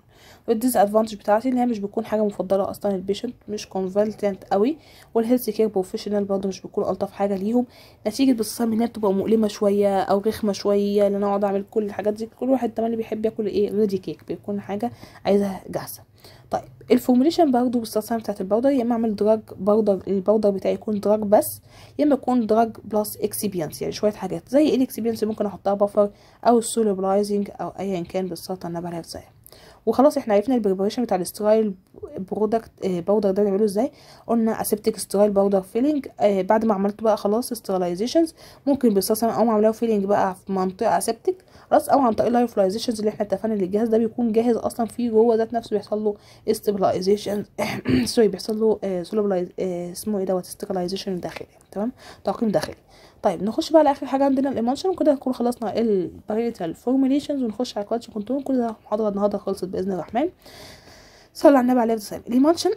Speaker 1: والديز ادفانتج بتاعتي ان هي مش بتكون حاجه مفضله اصلا البيشنت مش كونفالتنت قوي والهيلث كير بروفيشنال برضه مش بيكون الطف حاجه ليهم نتيجه بس ان هي بتبقى مؤلمه شويه او رخمه شويه ان انا اقعد اعمل كل الحاجات دي كل واحد تمام اللي بيحب ياكل ايه ريدي كيك بيكون حاجه عايزها جاهزه طيب الفورميليشن برضو بالصلصه بتاعت البودر يا اما اعمل دراج بودر البودر بتاعي يكون دراج بس يا اما يكون دراج بلس اكسبيرينس يعني شويه حاجات زي الاكسبيرينس ممكن احطها بفر او السولوبلايزنج او ايا كان بالصلصة اللي انا بعملها ازاي وخلاص احنا عرفنا البريبريشن بتاع الاسترايل برودكت آه، باودر ده بيعمله ازاي قلنا اسيبتك استرايل باودر فيلينج آه، بعد ما عملت بقى خلاص استرايلايزيشنز ممكن بالصلصه او عاملاه فيلينج بقى في منطقه اسيبتك راس او عن طريق الهايفلايزيشنز اللي احنا اتفقنا ان الجهاز ده بيكون جاهز اصلا فيه جوه ذات نفسه بيحصل له استابلايزيشن سوري <clears throat> بيحصل له سولابلايز آه، آه، اسمه ايه دوت استبلايزيشن داخلي تمام تعقيم داخلي طيب نخش بقى على اخر حاجه عندنا الايمانشن وكده نكون خلصنا الباريتال فورميليشنز ونخش على الكواليتي كنترول كل ده محاضره النهارده خلصت باذن الرحمن صلى على النبي عليه الصلاه والسلام الايمانشن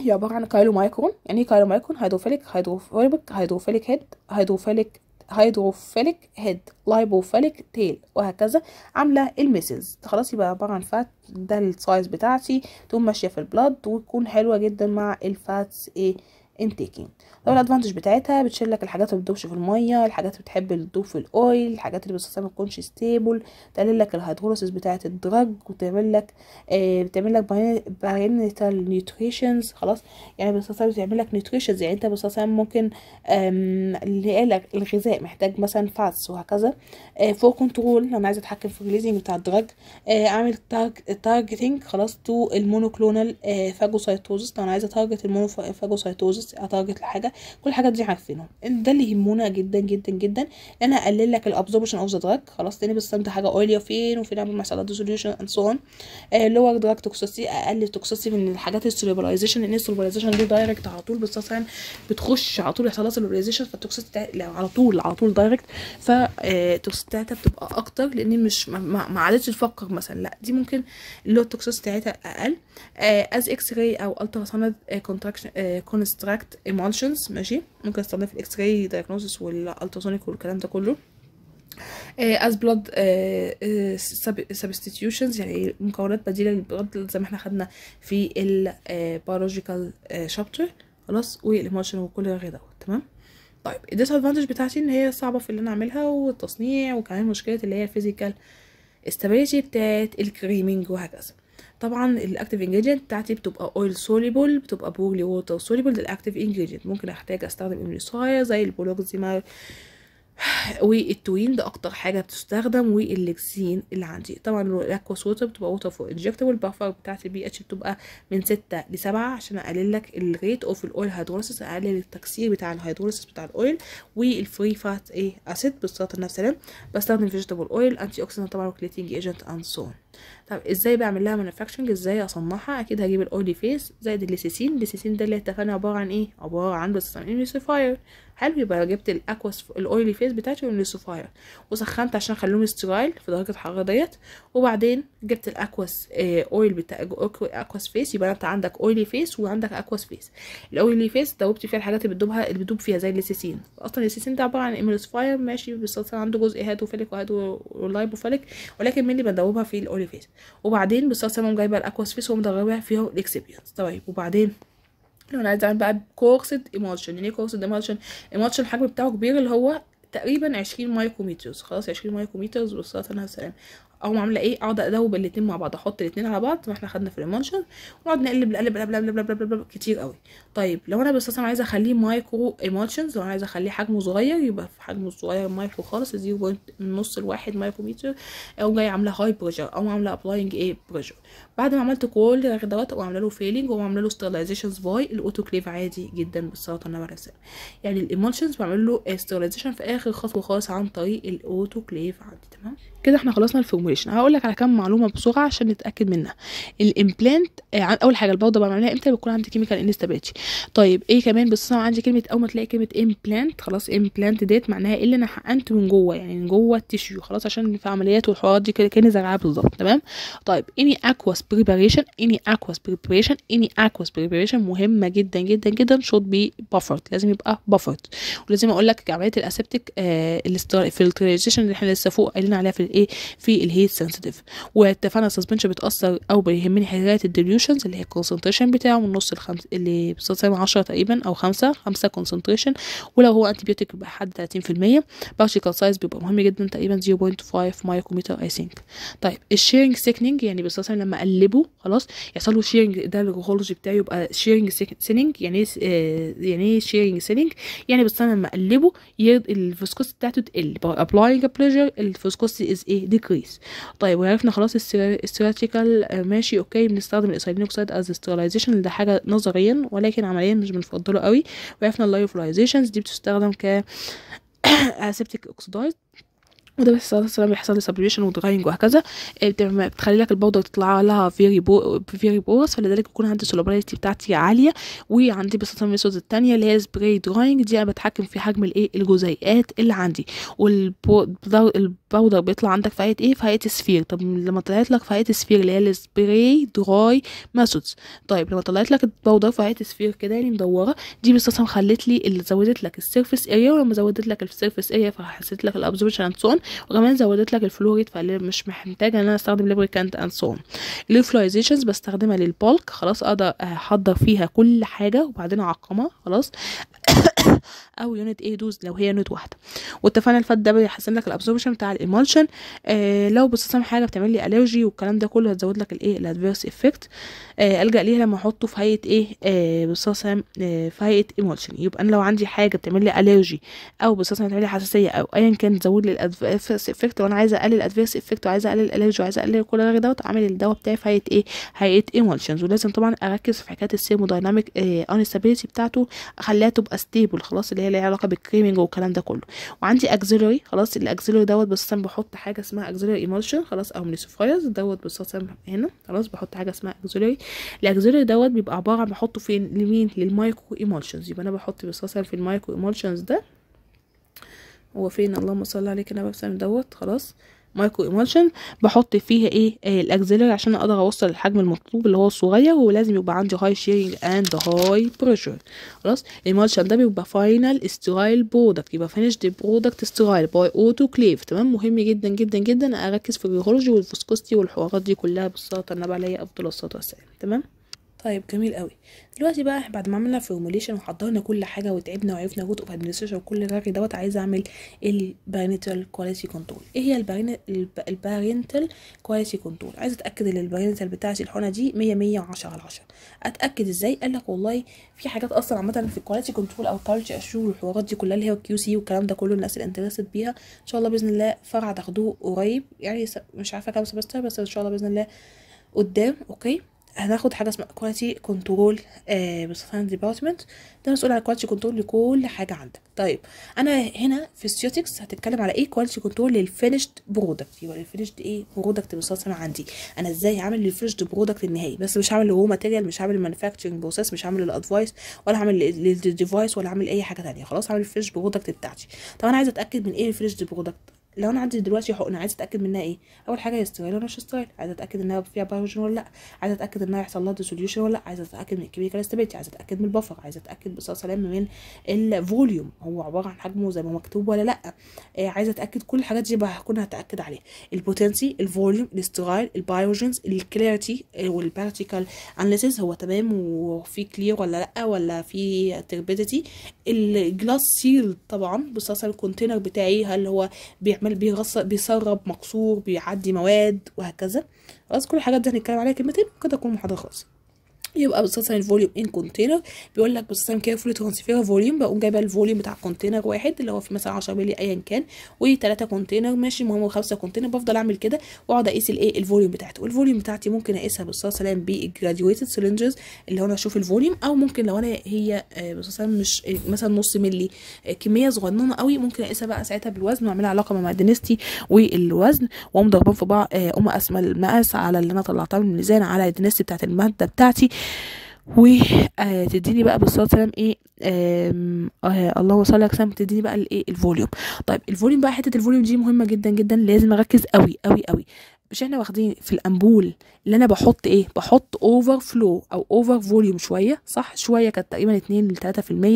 Speaker 1: هي عبارة عن مايكرون يعني ايه مايكرون هيدروفيليك هيدروفيليك هيدروفيليك هيد هيدروفيليك هيدروفيليك هيد لايبوفيليك تيل وهكذا عامله الميسز خلاص يبقى عباره عن فات ده السايز بتاعتي تكون ماشيه في البلاد وتكون حلوه جدا مع الفاتس ايه انتيكين لو الادفانتج بتاعتها بتشيل لك الحاجات اللي بتدوبش في الميه الحاجات اللي بتحب تدوب في الاويل الحاجات اللي بتستخدم تكونش ستيبل تقلل لك الهيدروليسيس بتاعه الدرج وتعمل لك آه بتعمل لك بارينتال نيوتريشنز خلاص يعني بتستخدم بتعمل لك نيوتريشنز يعني انت بتستخدم ممكن اللي قال لك الغذاء محتاج مثلا فاتس وهكذا آه فور كنترول لو انا عايزه اتحكم في الجليزنج بتاع الدرج آه اعمل تارجتنج خلاص تو المونوكلونال فاجوسايتوزس آه، لو انا عايزه اتارجت المونوفاجوسايتوزس اتارجت الحاجه كل الحاجات دي عارفينهم ده اللي يهمنا جدا جدا جدا ان انا اقلل لك الابزوربشن اوف ذا دراج خلاص تاني بالصمت حاجه اويليه فين وفين اعمل مساله ديسوليوشن اند سو اون لور دراج توكسيسي اقل توكسيسي من الحاجات السوليبرايزيشن لان السوليبرايزيشن دي دايركت على طول اصلا بتخش على طول يحصل لها سوليبرايزيشن فالتوكسيسيتي على طول على طول دايركت فالتوكسيسيتي بتاعتها بتبقى اكتر لان مش ما عادتش تفكر مثلا لا دي ممكن اللي هو التوكسيسيتي بتاعتها اقل از اكس راي او الترا ساوند كونستراكت ايمولشنز دايجنوسس ماشي ممكن استخدم في الاكس راي دايجنوسس والالتراسونيك والكلام ده كله از بلاد سبستيتيوشنز يعني مكونات بديله للبلاد زي ما احنا خدنا في البيولوجيكال شابتر آه، آه، خلاص والايموشن وكل غير دوت تمام طيب الديس ادفانتج بتاعتي ان هي صعبه في اللي انا اعملها والتصنيع وكمان مشكله اللي هي الفيزيكال استابيليتي بتاعت الكريمينج وهكذا طبعا الاكتيف انجريدينت بتاعتي بتبقى اويل سوليبل بتبقى بولي ووتر سوليبل ده الاكتيف انجريدينت ممكن احتاج استخدم امريصايه زي البولوكزيما والتوين ده اكتر حاجه بتستخدم والليكسين اللي عندي طبعا الاكواس ووتر بتبقى ووتر فور انجكتبل بافر بتاعت البي اتش بتبقى من ستة ل 7 عشان اقلل لك الريت اوف الاويل هيدروليسس اقلل التكسير بتاع الهيدروليسس بتاع الاويل والفري فات ايه اسيد بالسلطه نفس الكلام بستخدم فيجيتابل اويل انتي اوكسيدنت طبعا وكليتنج ايجنت اند سون طب ازاي بعمل لها مانيفاكتشرنج ازاي اصنعها اكيد هجيب الاولي فيس زائد الليسيسين الليسيسين ده اللي اتفقنا عباره عن ايه عباره عن بستان حلو يبقى جبت الاكواس الاويلي فيس بتاعتي السفاير وسخنت عشان اخليهم استرايل في درجه الحراره ديت وبعدين جبت الاكواس اويل آه، بتاع اكواس فيس يبقى انت عندك اويلي فيس وعندك اكواس فيس الاويلي فيس دوبت فيها الحاجات اللي بتدوبها اللي بتدوب فيها زي الليسيسين اصلا الليسيسين ده عباره عن املوسفاير ماشي بالصلصه عنده جزء هاد وفالك وهاد ولايبوفالك ولكن مين اللي بدوبها في الاويلي فيس وبعدين بالصلصه انا جايبه الاكواس فيس ومدربها فيها الاكسبيرينس طيب وبعدين لو انا عايز اعمل بقى كورسد ايموشن يعني ايه كورسد ايموشن ايموشن الحجم بتاعه كبير اللي هو تقريبا عشرين مايكروميترز خلاص عشرين مايكروميترز والصلاة والسلام اقوم عامله ايه اقعد ادوب الاتنين مع بعض احط الاتنين على بعض ما احنا خدنا في الريمونشن ونقعد نقلب نقلب نقلب نقلب نقلب نقلب كتير قوي طيب لو انا انا عايزه اخليه مايكرو ايموشنز لو انا عايزه اخليه حجمه صغير يبقى في حجمه الصغير مايكرو خالص نص لواحد الواحد متر او جاي عامله هاي بريشر او عامله ابلاينج ايه بريشر بعد ما عملت كل دوت واقوم عامله له فيلينج واقوم عامله له ستيلايزيشنز باي الاوتوكليف عادي جدا بالسرطان النبع الرسام يعني الايموشنز بعمل له ستيلايزيشن في اخر خطوه خالص عن طريق الاوتوكليف عادي تمام كده احنا خلصنا الفورميليشن هقول لك على كام معلومه بسرعه عشان نتاكد منها الامبلانت آه اول حاجه البوضه بعملها امتى بيكون عندي كيميكال انستابيلتي طيب ايه كمان بص انا عندي كلمه اول ما تلاقي كلمه امبلانت خلاص امبلانت ديت معناها ايه اللي انا حقنته من جوه يعني من جوه التشيو خلاص عشان في عمليات والحوارات دي كان زرعها بالظبط تمام طيب اني اكواس بريباريشن اني اكواس بريباريشن اني اكواس بريباريشن مهمه جدا جدا جدا شوت بي بافرد لازم يبقى بافرد ولازم اقول لك عمليه الاسبتيك آه الفلتريزيشن اللي احنا لسه فوق قايلين عليها في الايه في الهيت سنسيتيف واتفقنا السسبنشن بتاثر او بيهمني حاجات الديليوشنز اللي هي الكونسنتريشن بتاعه من نص الخمس اللي بتساوي 10 تقريبا او 5 5 كونسنتريشن ولو هو انتي بيوتيك بيبقى حد 30% بارتيكل سايز بيبقى مهم جدا تقريبا 0.5 مايكرومتر اي ثينك طيب الشيرنج سيكنينج يعني بتساوي لما اقلبه خلاص يحصل له شيرنج ده الجوهولوجي بتاعه يبقى شيرنج سيكنينج يعني ايه يعني ايه شيرنج سيكنينج يعني بستنى لما اقلبه الفسكوس بتاعته تقل ابلاينج بريشر الفسكوس is a decrease طيب وعرفنا خلاص السيراتيكال آه، ماشي اوكي بنستخدم الايثايلين اوكسيد از ستيرلايزيشن ده حاجه نظريا ولكن عمليا مش بنفضله قوي وعرفنا اللايوفلايزيشنز دي بتستخدم ك اسيبتيك <coughs> اوكسيدايز وده بيحصل مثلا بيحصل لي سبليميشن ودراينج وهكذا آه، بتخلي لك البودره تطلع لها فيري بو فيري بورس فلذلك بيكون عندي السولابيلتي بتاعتي عاليه وعندي بسطة الميثود الثانيه اللي هي سبراي دراينج دي انا بتحكم في حجم الايه الجزيئات اللي عندي والبودر بيطلع عندك في ايه في هيئه سفير طب لما طلعت لك في هيئه سفير اللي هي السبراي دراي ميثودز طيب لما طلعت لك البودر في هيئه سفير كده يعني مدوره دي بسطة خلت لي اللي زودت لك السيرفيس اريا ولما زودت لك السيرفيس اريا فحسيت لك الابزوربشن اند سون وكمان زودت لك الفلوريد فمش محتاجه ان انا استخدم لبريكانت اند سون الفلايزيشنز بستخدمها للبولك خلاص اقدر احضر فيها كل حاجه وبعدين اعقمها خلاص او يونت ايه دوز لو هي يونت واحده واتفقنا الفات ده بيحسن لك الابزوربشن بتاع الايمولشن آه لو بصيتم حاجه بتعمل لي الرجي والكلام ده كله هتزود لك الايه الادفيرس افكت آه الجا ليه لما احطه في هيئه ايه آه آه في هيئه ايمولشن يبقى انا لو عندي حاجه بتعمل لي الرجي او بصيتم بتعمل لي حساسيه او ايا كان تزود لي الادفيرس افكت وانا عايزه اقلل الادفيرس افكت وعايزه اقلل الرجي وعايزه اقلل كل الرغي دوت اعمل الدواء بتاعي في هيئه ايه هيئه ايمولشنز ولازم طبعا اركز في حكايه السيمودايناميك انستابيليتي آه، بتاعته اخليها تبقى ستيبل خلاص اللي هي ليها علاقه بالكريمنج والكلام ده كله وعندي اكزيلوري خلاص الاكزيلوري دوت بصام بحط حاجه اسمها اكزيلوري ايموشن خلاص او ميسوفايز دوت بصام هنا خلاص بحط حاجه اسمها اكزيلوري الاكزيلوري دوت بيبقى عباره عن بحطه فين لمين للمايكرو ايموشنز يبقى انا بحط بصام في المايكرو ايموشنز ده هو فين اللهم صل عليك انا ببسم دوت خلاص مايكرو ايموشن بحط فيها ايه آه الاكزيلري عشان اقدر اوصل الحجم المطلوب اللي هو الصغير ولازم يبقى عندي هاي شيرنج اند هاي بريشر خلاص الايمالشن ده بيبقى فاينل سترايل برودكت يبقى فينيشد برودكت سترايل باي اوتو كليف تمام مهم جدا جدا جدا اركز في الجيولوجي والفسكوستي والحوارات دي كلها بالصلاه على النبي افضل الصلاه والسلام تمام طيب جميل قوي دلوقتي بقى بعد ما عملنا فورموليشن وحضرنا كل حاجه وتعبنا وعرفنا جزء اوف ادمنستريشن وكل الرغي دوت عايز اعمل البارينتال كواليتي كنترول ايه هي البارينتال كواليتي كنترول عايزه اتاكد ان البارينتال بتاعتي الحونه دي 100 110 على 10 اتاكد ازاي قال لك والله في حاجات اصلا عامه في الكواليتي كنترول او كالتش اشور والحوارات دي كلها اللي هي الكيو سي والكلام ده كله الناس اللي انترستد بيها ان شاء الله باذن الله فرع تاخدوه قريب يعني مش عارفه كام سمستر بس ان شاء الله باذن الله قدام اوكي هناخد حاجه اسمها كواليتي كنترول بصفان ديبارتمنت ده مسؤول على كواليتي كنترول لكل حاجه عندك طيب انا هنا في السيوتكس هتتكلم على ايه كواليتي كنترول للفينيشد برودكت يبقى الفينيشد ايه برودكت بالصلصه عندي انا ازاي هعمل الفينيشد برودكت النهائي بس مش هعمل الرو ماتيريال مش هعمل المانيفاكتشرنج بروسيس مش هعمل الادفايس ولا هعمل للديفايس ولا هعمل اي حاجه ثانيه خلاص هعمل الفينيشد برودكت بتاعتي طب انا عايزه اتاكد من ايه الفينيشد برودكت لو انا عندي دلوقتي حقنه عايزه اتاكد منها ايه اول حاجه هي ستيرايل ولا مش ستيرايل عايزه اتاكد انها فيها بايوجين ولا لا عايزه اتاكد انها هيحصل لها ديسوليوشن ولا لا عايزه اتاكد من الكيميكال استابيلتي عايزه اتاكد من البفر عايزه اتاكد بصراحه سلام من الفوليوم هو عباره عن حجمه زي ما مكتوب ولا لا إيه عايزه اتاكد كل الحاجات دي هكون هتاكد عليها البوتنسي الفوليوم الاستيرايل البايوجنز الكلاريتي آه، والبارتيكل اناليسيس هو تمام وفي كلير ولا لا ولا في تربيديتي الجلاس سيل طبعا بصراحه الكونتينر بتاعي هل هو بيع بيعمل بيسرب مكسور بيعدي مواد وهكذا خلاص كل الحاجات دي هنتكلم عليها كلمتين وكده اكون محاضره خالص يبقى بستخدم الفوليوم ان كونتينر بيقول لك كده كيرفولي ترانسفير فوليوم بقوم جايبه الفوليوم بتاع كونتينر واحد اللي هو في مثلا 10 مللي ايا كان و3 كونتينر ماشي المهم 5 كونتينر بفضل اعمل كده واقعد اقيس الايه الفوليوم بتاعته والفوليوم بتاعتي ممكن اقيسها بالظبط سلام بالجراديويتد سلندرز اللي هو انا اشوف الفوليوم او ممكن لو انا هي بالصلاه مش آه، مثلا نص مللي آه، كميه صغننه قوي ممكن اقيسها بقى ساعتها بالوزن واعملها علاقه مع والوزن واقوم ضربهم في بعض اقوم آه، اقسم المقاس على اللي انا طلعتها من الميزان على الدنستي بتاعت الماده بتاعتي وتديني آه، بقى بالصلاه والسلام ايه آه الله صل على وسلم تديني بقى الايه الفوليوم طيب الفوليوم بقى حته الفوليوم دي مهمه جدا جدا لازم اركز قوي قوي قوي مش احنا واخدين في الامبول اللي انا بحط ايه بحط اوفر فلو او اوفر فوليوم شويه صح شويه كانت تقريبا 2 ل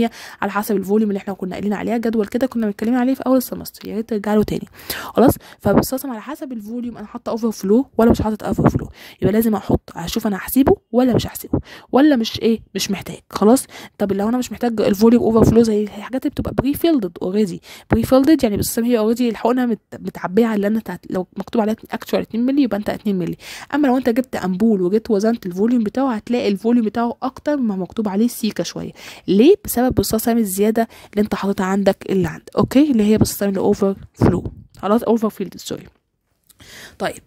Speaker 1: 3% على حسب الفوليوم اللي احنا كنا قايلين عليها جدول كده كنا متكلمين عليه في اول السمستر يا ريت ترجع له تاني خلاص فبصصم على حسب الفوليوم انا حاطه اوفر فلو ولا مش حاطه اوفر فلو يبقى لازم احط اشوف انا هحسبه ولا مش هحسبه ولا مش ايه مش محتاج خلاص طب لو انا مش محتاج الفوليوم اوفر فلو زي الحاجات اللي بتبقى بري فيلدد اوريدي بري فيلدد يعني بصصم هي اوريدي الحقنه متعبيه على اللي انا لو مكتوب عليها 2 ملي يبقى انت 2 ملي اما لو انت جبت امبول وجيت وزنت الفوليوم بتاعه هتلاقي الفوليوم بتاعه اكتر مما مكتوب عليه سيكا شويه ليه بسبب بصاصام الزياده اللي انت حاططها عندك اللي عندك اوكي اللي هي بصاصام الاوفر فلو خلاص اوفر فيلد سوري طيب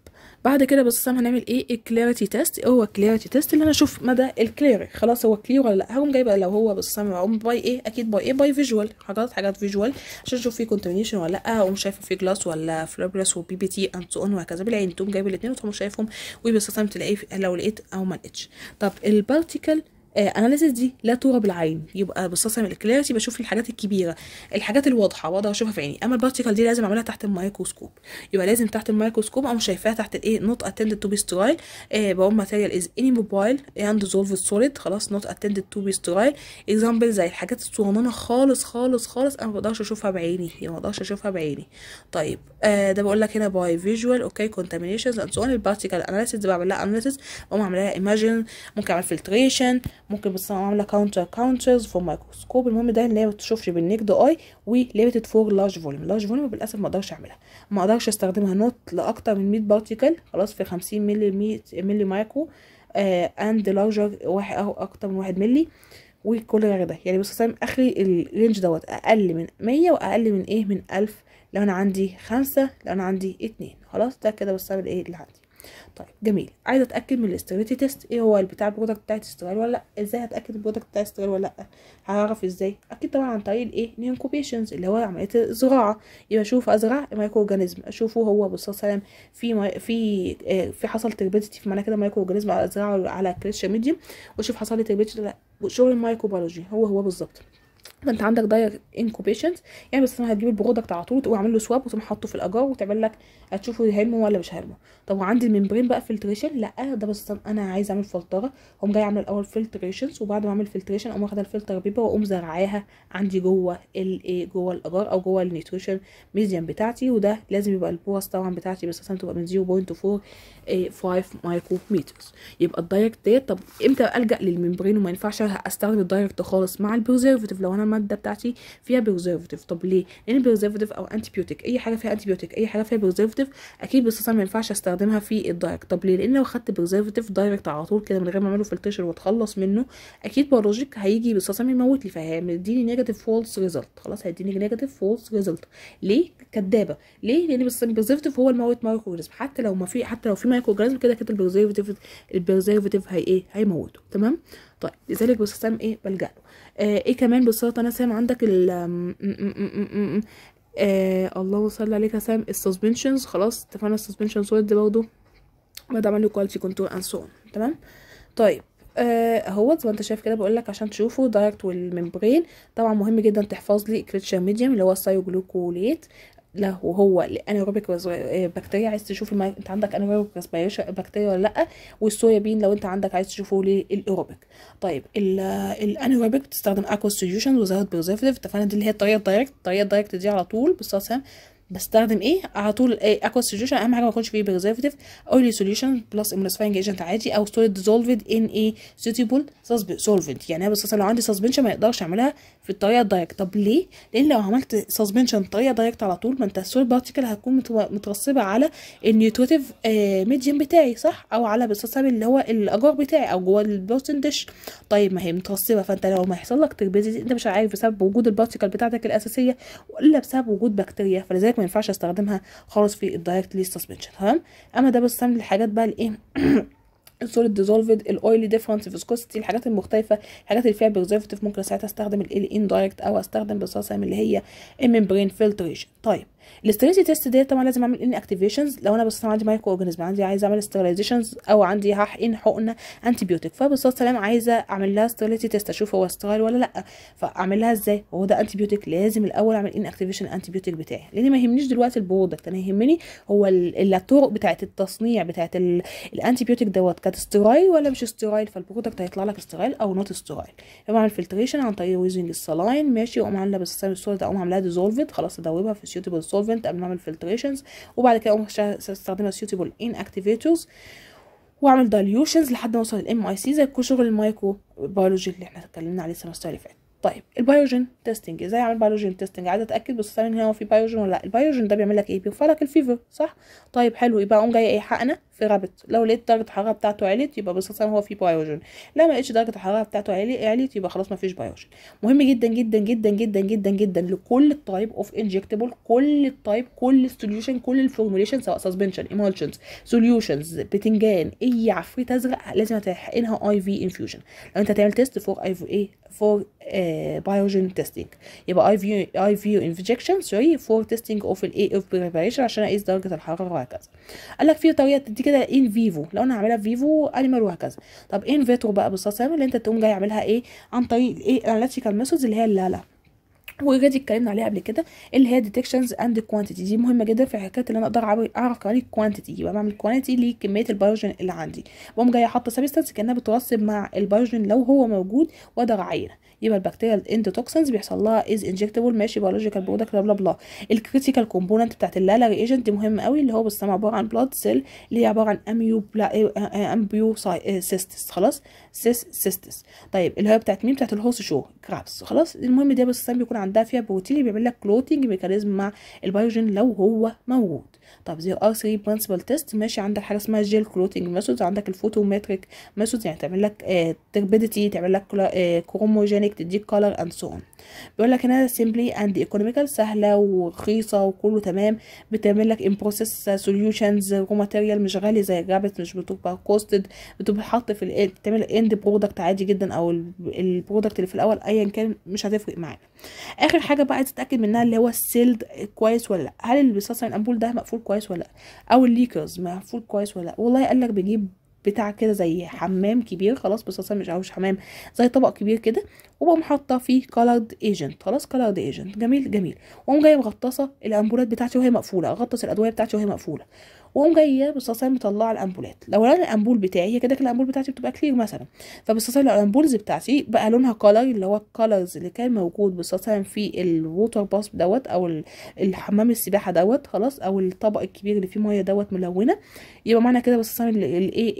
Speaker 1: بعد كده بس هنعمل ايه الكلاريتي تيست هو الكلاريتي تيست اللي انا اشوف مدى الكلير خلاص هو كلير ولا لا هقوم جايبه لو هو بس هقوم باي ايه اكيد باي ايه باي فيجوال حاجات حاجات فيجوال عشان اشوف فيه كونتامينيشن ولا لا اقوم شايفه فيه جلاس ولا فلابرس وبي بي تي اند سو اون وهكذا بالعين تقوم جايب الاثنين وتقوم شايفهم وباستخدام تلاقيه لو لقيت او ما لقيتش طب البارتيكل اناليسيس آه، دي لا ترى بالعين يبقى اعمل الكلاريتي بشوف الحاجات الكبيره الحاجات الواضحه بقدر اشوفها في عيني اما البارتيكل دي لازم اعملها تحت الميكروسكوب يبقى لازم تحت الميكروسكوب او شايفاها تحت الايه نوت اتندد تو بي سترايل بقول ماتيريال از اني موبايل اند ديزولف سوليد خلاص نوت اتندد تو بي سترايل اكزامبل زي الحاجات الصغننه خالص خالص خالص انا ما بقدرش اشوفها بعيني يعني ما بقدرش اشوفها بعيني طيب آه ده بقول لك هنا باي فيجوال اوكي كونتامينيشنز اند سو اون البارتيكل اناليسيس بعمل لها اناليسيس بقوم اعمل لها ممكن اعمل فلتريشن ممكن بس انا عامله كاونتر كاونترز فور مايكروسكوب المهم ده اللي هي ما تشوفش بالنكد اي وليميتد فور لارج فوليوم لارج فوليوم للاسف ما اقدرش اعملها ما اقدرش استخدمها نوت لاكتر من 100 بارتيكل خلاص في 50 ملي ملي مايكرو اند لارجر واحد او اكتر من 1 ملي وكل غير ده يعني بص سام اخري الرينج دوت اقل من 100 واقل من ايه من 1000 لو انا عندي خمسة لو انا عندي اتنين خلاص ده كده بستعمل ايه اللي عندي طيب جميل عايزه اتاكد من الاستيريتي تيست ايه هو البتاع البرودكت بتاعي تستغل ولا لا ازاي هتاكد البرودكت بتاعي تستغل ولا لا هعرف ازاي اكيد طبعا عن طريق الايه الانكوبيشنز اللي هو عمليه الزراعه يبقى اشوف ازرع مايكرو اورجانيزم اشوفه هو بالصلاه والسلام في ما في آه، في حصل تربيتي في معنى كده مايكرو اورجانيزم ازرعه على كريتش ميديوم واشوف حصل لي تربيتي ولا لا شغل المايكروبيولوجي هو هو بالظبط فانت عندك داير انكوبيشنز يعني بس هتجيب البرودكت على طول وتقوم عامل له سواب وتقوم حاطه في الاجار وتعمل لك هتشوفه هيرمو ولا مش هيرمو طب وعندي الممبرين بقى فلتريشن لا ده بس انا عايزه اعمل فلتره اقوم جايه عامله الاول فلتريشنز وبعد ما اعمل فلتريشن اقوم واخده الفلتر بيبر واقوم زرعاها عندي جوه الايه جوه الاجار او جوه النيوتريشن ميديم بتاعتي وده لازم يبقى البورس طبعا بتاعتي بس تبقى من 0.45 مايكرومتر يبقى الدايركت ديت طب امتى الجا للممبرين وما ينفعش استخدم الدايركت خالص مع البريزرفيتيف لو انا الماده بتاعتي فيها بريزرفيتيف طب ليه لان البريزرفيتيف او انتي بيوتيك اي حاجه فيها انتي بيوتيك اي حاجه فيها بريزرفيتيف اكيد بس ما ينفعش استخدم هستخدمها في الدايركت طب ليه لان لو خدت بريزرفاتيف دايركت على طول كده من غير ما اعمله فلتشر واتخلص منه اكيد بيولوجيك هيجي بالصصام يموت لي فهيديني نيجاتيف فولس ريزلت خلاص هيديني نيجاتيف فولس ريزلت ليه كدابه ليه لان البريزرفاتيف هو الموت مايكرو اورجانيزم حتى لو ما في حتى لو في مايكرو اورجانيزم كده كده البريزرفاتيف البريزرفاتيف هي ايه هيموته تمام طيب لذلك بالصصام ايه بلجأ له آه ايه كمان انا سام عندك آه الله صل عليك يا سام السسبنشنز خلاص اتفقنا السسبنشنز ورد برضه بعد عمل كواليتي كنترول اند سو تمام طيب آه، اهو زي ما انت شايف كده بقول لك عشان تشوفه دايركت والممبرين طبعا مهم جدا تحفظ لي كريتشر ميديوم اللي هو السايوجلوكوليت لا هو الانيروبيك آه، بكتيريا عايز تشوف ما انت عندك انيروبيك بكتيريا ولا لا والسويا بين لو انت عندك عايز تشوفه للايروبيك طيب الانيروبيك بتستخدم اكوا سوليوشن وزيت بريزرفيتيف اتفقنا دي اللي هي الطريقه الدايركت الطريقه الدايركت دي على طول بالصلصه بستخدم ايه على طول إيه اكوا سوليوشن اهم حاجه ما يكونش فيه بريزرفاتيف اويلي سوليوشن بلس امولسيفاينج ايجنت عادي او ستوريد ديزولفد ان ايه سوتيبل سولفنت يعني انا بس لو عندي سسبنشن ما يقدرش اعملها في الطريقه الدايركت طب ليه لان لو عملت سسبنشن طريقه دايركت على طول ما انت السوليد بارتيكل هتكون مترسبه على النيوتريتيف آه ميديم بتاعي صح او على بالسلسل اللي هو الاجار بتاعي او جوه البروتين ديش طيب ما هي مترسبه فانت لو ما يحصل لك تربيزيس انت مش عارف بسبب وجود البارتيكل بتاعتك الاساسيه ولا بسبب وجود بكتيريا فلذلك ما ينفعش استخدمها خالص في الدايركت لي سسبنشن تمام اما ده بستعمل الحاجات بقى الايه السوليد ديزولفد الاويلي ديفرنس فيسكوستي الحاجات المختلفه الحاجات اللي فيها بريزرفتيف ممكن ساعتها استخدم إيه ان دايركت او استخدم بصاصه اللي هي الممبرين فلتريشن طيب الاستريتي تيست ديت طبعا لازم اعمل ان اكتيفيشنز لو انا بس عندي مايكرو اورجانيزم عندي عايزه اعمل ستيرلايزيشنز او عندي هحقن حقنه انتي بيوتيك فبالصلاه سلام عايزه اعمل لها ستيرلايتي تيست اشوف هو ستايل ولا لا فاعمل لها ازاي هو ده انتي بيوتيك لازم الاول اعمل ان اكتيفيشن انتي بيوتيك بتاعي لان ما يهمنيش دلوقتي البرودكت انا يهمني هو الطرق بتاعه التصنيع بتاعه الانتي بيوتيك دوت كانت ستيرايل ولا مش ستيرايل فالبرودكت هيطلع لك ستيرايل او نوت ستيرايل بعمل فلتريشن عن طريق يوزنج السلاين ماشي واقوم عامله الصوره ده اقوم عاملاها ديزولفد خلاص ادوبها في سيوتيبل سولفنت قبل ما اعمل فلتريشنز وبعد كده اقوم استخدمها سيوتيبل ان اكتيفيتورز واعمل دايليوشنز لحد ما اوصل للام اي سي زي شغل المايكرو بيولوجي اللي احنا اتكلمنا عليه السمستر اللي فات طيب البايوجين تيستنج ازاي اعمل بايوجين تيستنج عايزه اتاكد بس هنا هو في بايوجين ولا لا البايوجين ده بيعمل لك ايه بيرفع لك الفيفر صح طيب حلو يبقى اقوم جاي ايه حقنه في رابط لو لقيت درجه الحراره بتاعته عليت يبقى بصفه هو في بايوجين لو ما لقيتش درجه الحراره بتاعته عليت يبقى خلاص ما فيش بايوجين مهم جدا جدا جدا جدا جدا جدا لكل التايب اوف انجكتبل كل التايب كل السوليوشن كل الفورموليشن سواء سسبنشن ايمولشنز سوليوشنز بتنجان اي عفريت ازرق لازم تحقنها اي في انفيوجن لو انت تعمل تيست فور اي في ايه فور بايوجين تيستنج يبقى اي في اي في انفجكشن سوري فور تيستنج اوف الاي اوف بريباريشن عشان اقيس درجه الحراره وهكذا قال لك في طريقه تديك كده ايه الفيفو لو انا هعملها فيفو انيمال وهكذا طب ايه الفيترو بقى بالصلصه اللي انت تقوم جاي عاملها ايه عن طريق الايه اناليتيكال ميثودز اللي هي اللالا واوريدي اتكلمنا عليها قبل كده اللي هي ديتكشنز اند كوانتيتي دي مهمه جدا في حكايه اللي انا اقدر اعرف كمان الكوانتيتي يبقى بعمل كوانتيتي لكميه البايوجين اللي عندي بقوم جاي احط سبستنس كانها بترسب مع البايوجين لو هو موجود واقدر اعينه يبقى البكتيريا اند بيحصل لها از انجكتبل ماشي بيولوجيكال برودكت بلا بلا بلا الكريتيكال كومبوننت بتاعت اللالر ايجنت دي مهم قوي اللي هو بيسمى عباره عن بلاد سيل اللي هي عباره عن اميو بلا امبيو سيستس خلاص سيس سيستس طيب اللي هي بتاعت مين بتاعت الهوس شو كرابس خلاص المهم دي بس بيكون عندها فيها بروتين بيعمل لك كلوتنج ميكانيزم مع البيوجين لو هو موجود طب زي ار 3 برنسبل تيست ماشي عندك حاجه اسمها جيل كلوتنج ميثودز عندك الفوتومتريك ميثودز يعني تعمل لك تربيديتي آه، تعمل لك كروموجينيك آه، تديك كولر اند سو اون بيقول لك هنا سيمبلي اند ايكونوميكال سهله ورخيصه وكله تمام بتعمل لك ان بروسيس سوليوشنز رو مش غالي زي جابت مش بتبقى كوستد بتبقى حط في الاند بتعمل اند برودكت عادي جدا او البرودكت اللي في الاول ايا كان مش هتفرق معاك اخر حاجه بقى عايز تتاكد منها اللي هو السيلد كويس ولا لا هل البصاصه الامبول ده مقفول كويس ولا لا او الليكرز مقفول كويس ولا لا والله قال لك بيجيب بتاع كده زي حمام كبير خلاص بس اصلا مش عاوز حمام زي طبق كبير كده وبقوم حاطه فيه كولرد ايجنت خلاص كولرد ايجنت جميل جميل واقوم جايه مغطسه الامبولات بتاعتي وهي مقفوله اغطس الادويه بتاعتي وهي مقفوله واقوم جايه بالصلصال مطلعه الامبولات لو انا الامبول بتاعي هي كده الامبول بتاعتي بتبقى كلير مثلا فبالصلصال لو الامبولز بتاعتي بقى لونها كلر اللي هو الكولرز اللي كان موجود بالصلصال في الووتر باس دوت او الحمام السباحه دوت خلاص او الطبق الكبير اللي فيه ميه دوت ملونه يبقى معنى كده بالصاصيه الايه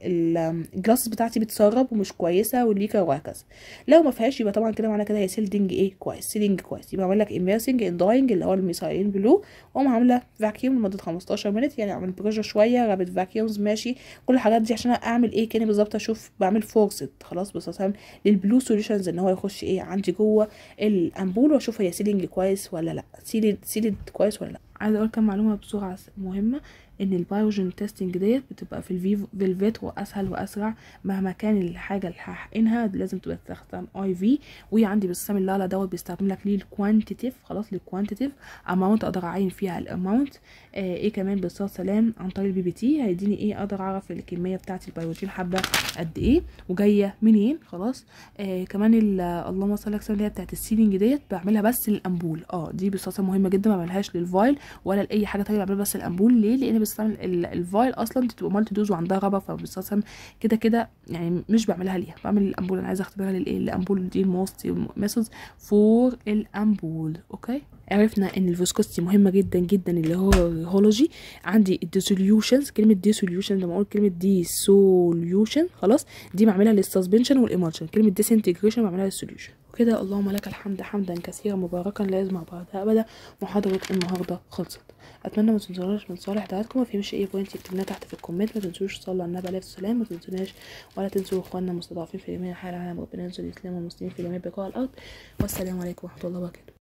Speaker 1: الجلاس بتاعتي بتسرب ومش كويسه والليكر وهكذا لو ما فيهاش يبقى طبعا كده معنى كده هي سيلدنج ايه كويس سيلينج كويس يبقى عامل لك اميرسنج انداينج اللي هو الميثايلين بلو واقوم عامله فاكيوم لمده 15 15 مينت يعني اعمل بريشر شويه رابط فاكيومز ماشي كل الحاجات دي عشان اعمل ايه كاني بالظبط اشوف بعمل فورست خلاص بس بصفهم للبلو سوليوشنز ان هو يخش ايه عندي جوه الامبول واشوف هي سيلينج كويس ولا لا سيليد سيليد كويس ولا لا عايزه اقول كام معلومه بسرعه مهمه ان البايوجين تيستنج ديت بتبقى في الفيفو واسهل واسرع مهما كان الحاجه اللي هحقنها لازم تبقى تستخدم اي في وعندي بسام اللالا دوت بيستخدم لك ليه الكوانتيتيف خلاص الكوانتيتيف اماونت اقدر اعين فيها الاماونت آه ايه كمان بالصلاه سلام عن طريق البي بي تي هيديني ايه اقدر اعرف الكميه بتاعه البايوجين حبه قد ايه وجايه منين خلاص آه كمان اللهم صل على اللي هي بتاعه السيلينج ديت بعملها بس للامبول اه دي بصلاه مهمه جدا ما بعملهاش للفايل ولا لاي حاجه ثانيه بعملها بس الامبول ليه لان اصلا الفايل اصلا دي بتبقى مالتي دوز وعندها غبا فبصراحه كده كده يعني مش بعملها ليها بعمل الامبول انا عايزه اختبرها للايه الامبول دي موست ميثود فور الامبول اوكي عرفنا ان الفيسكوستي مهمه جدا جدا اللي هو الهولوجي عندي الديسوليوشنز كلمه ديسوليوشن لما اقول كلمه ديسوليوشن خلاص دي بعملها للسسبنشن والامالشن كلمه ديسنتجريشن بعملها للسوليوشن وكده اللهم لك الحمد حمدا كثيرا مباركا لا يزمع بعدها ابدا محاضره النهارده خلصت اتمنى ما تنسوناش من صالح دعاتكم وفي مش اي بوينت اكتبنا تحت في الكومنت ما تنسوش على النبي عليه السلام ما تنسوناش ولا تنسوا اخواننا المستضعفين في جميع انحاء العالم ربنا وبننزل الاسلام والمسلمين في جميع بقاع الارض والسلام عليكم ورحمه الله وبركاته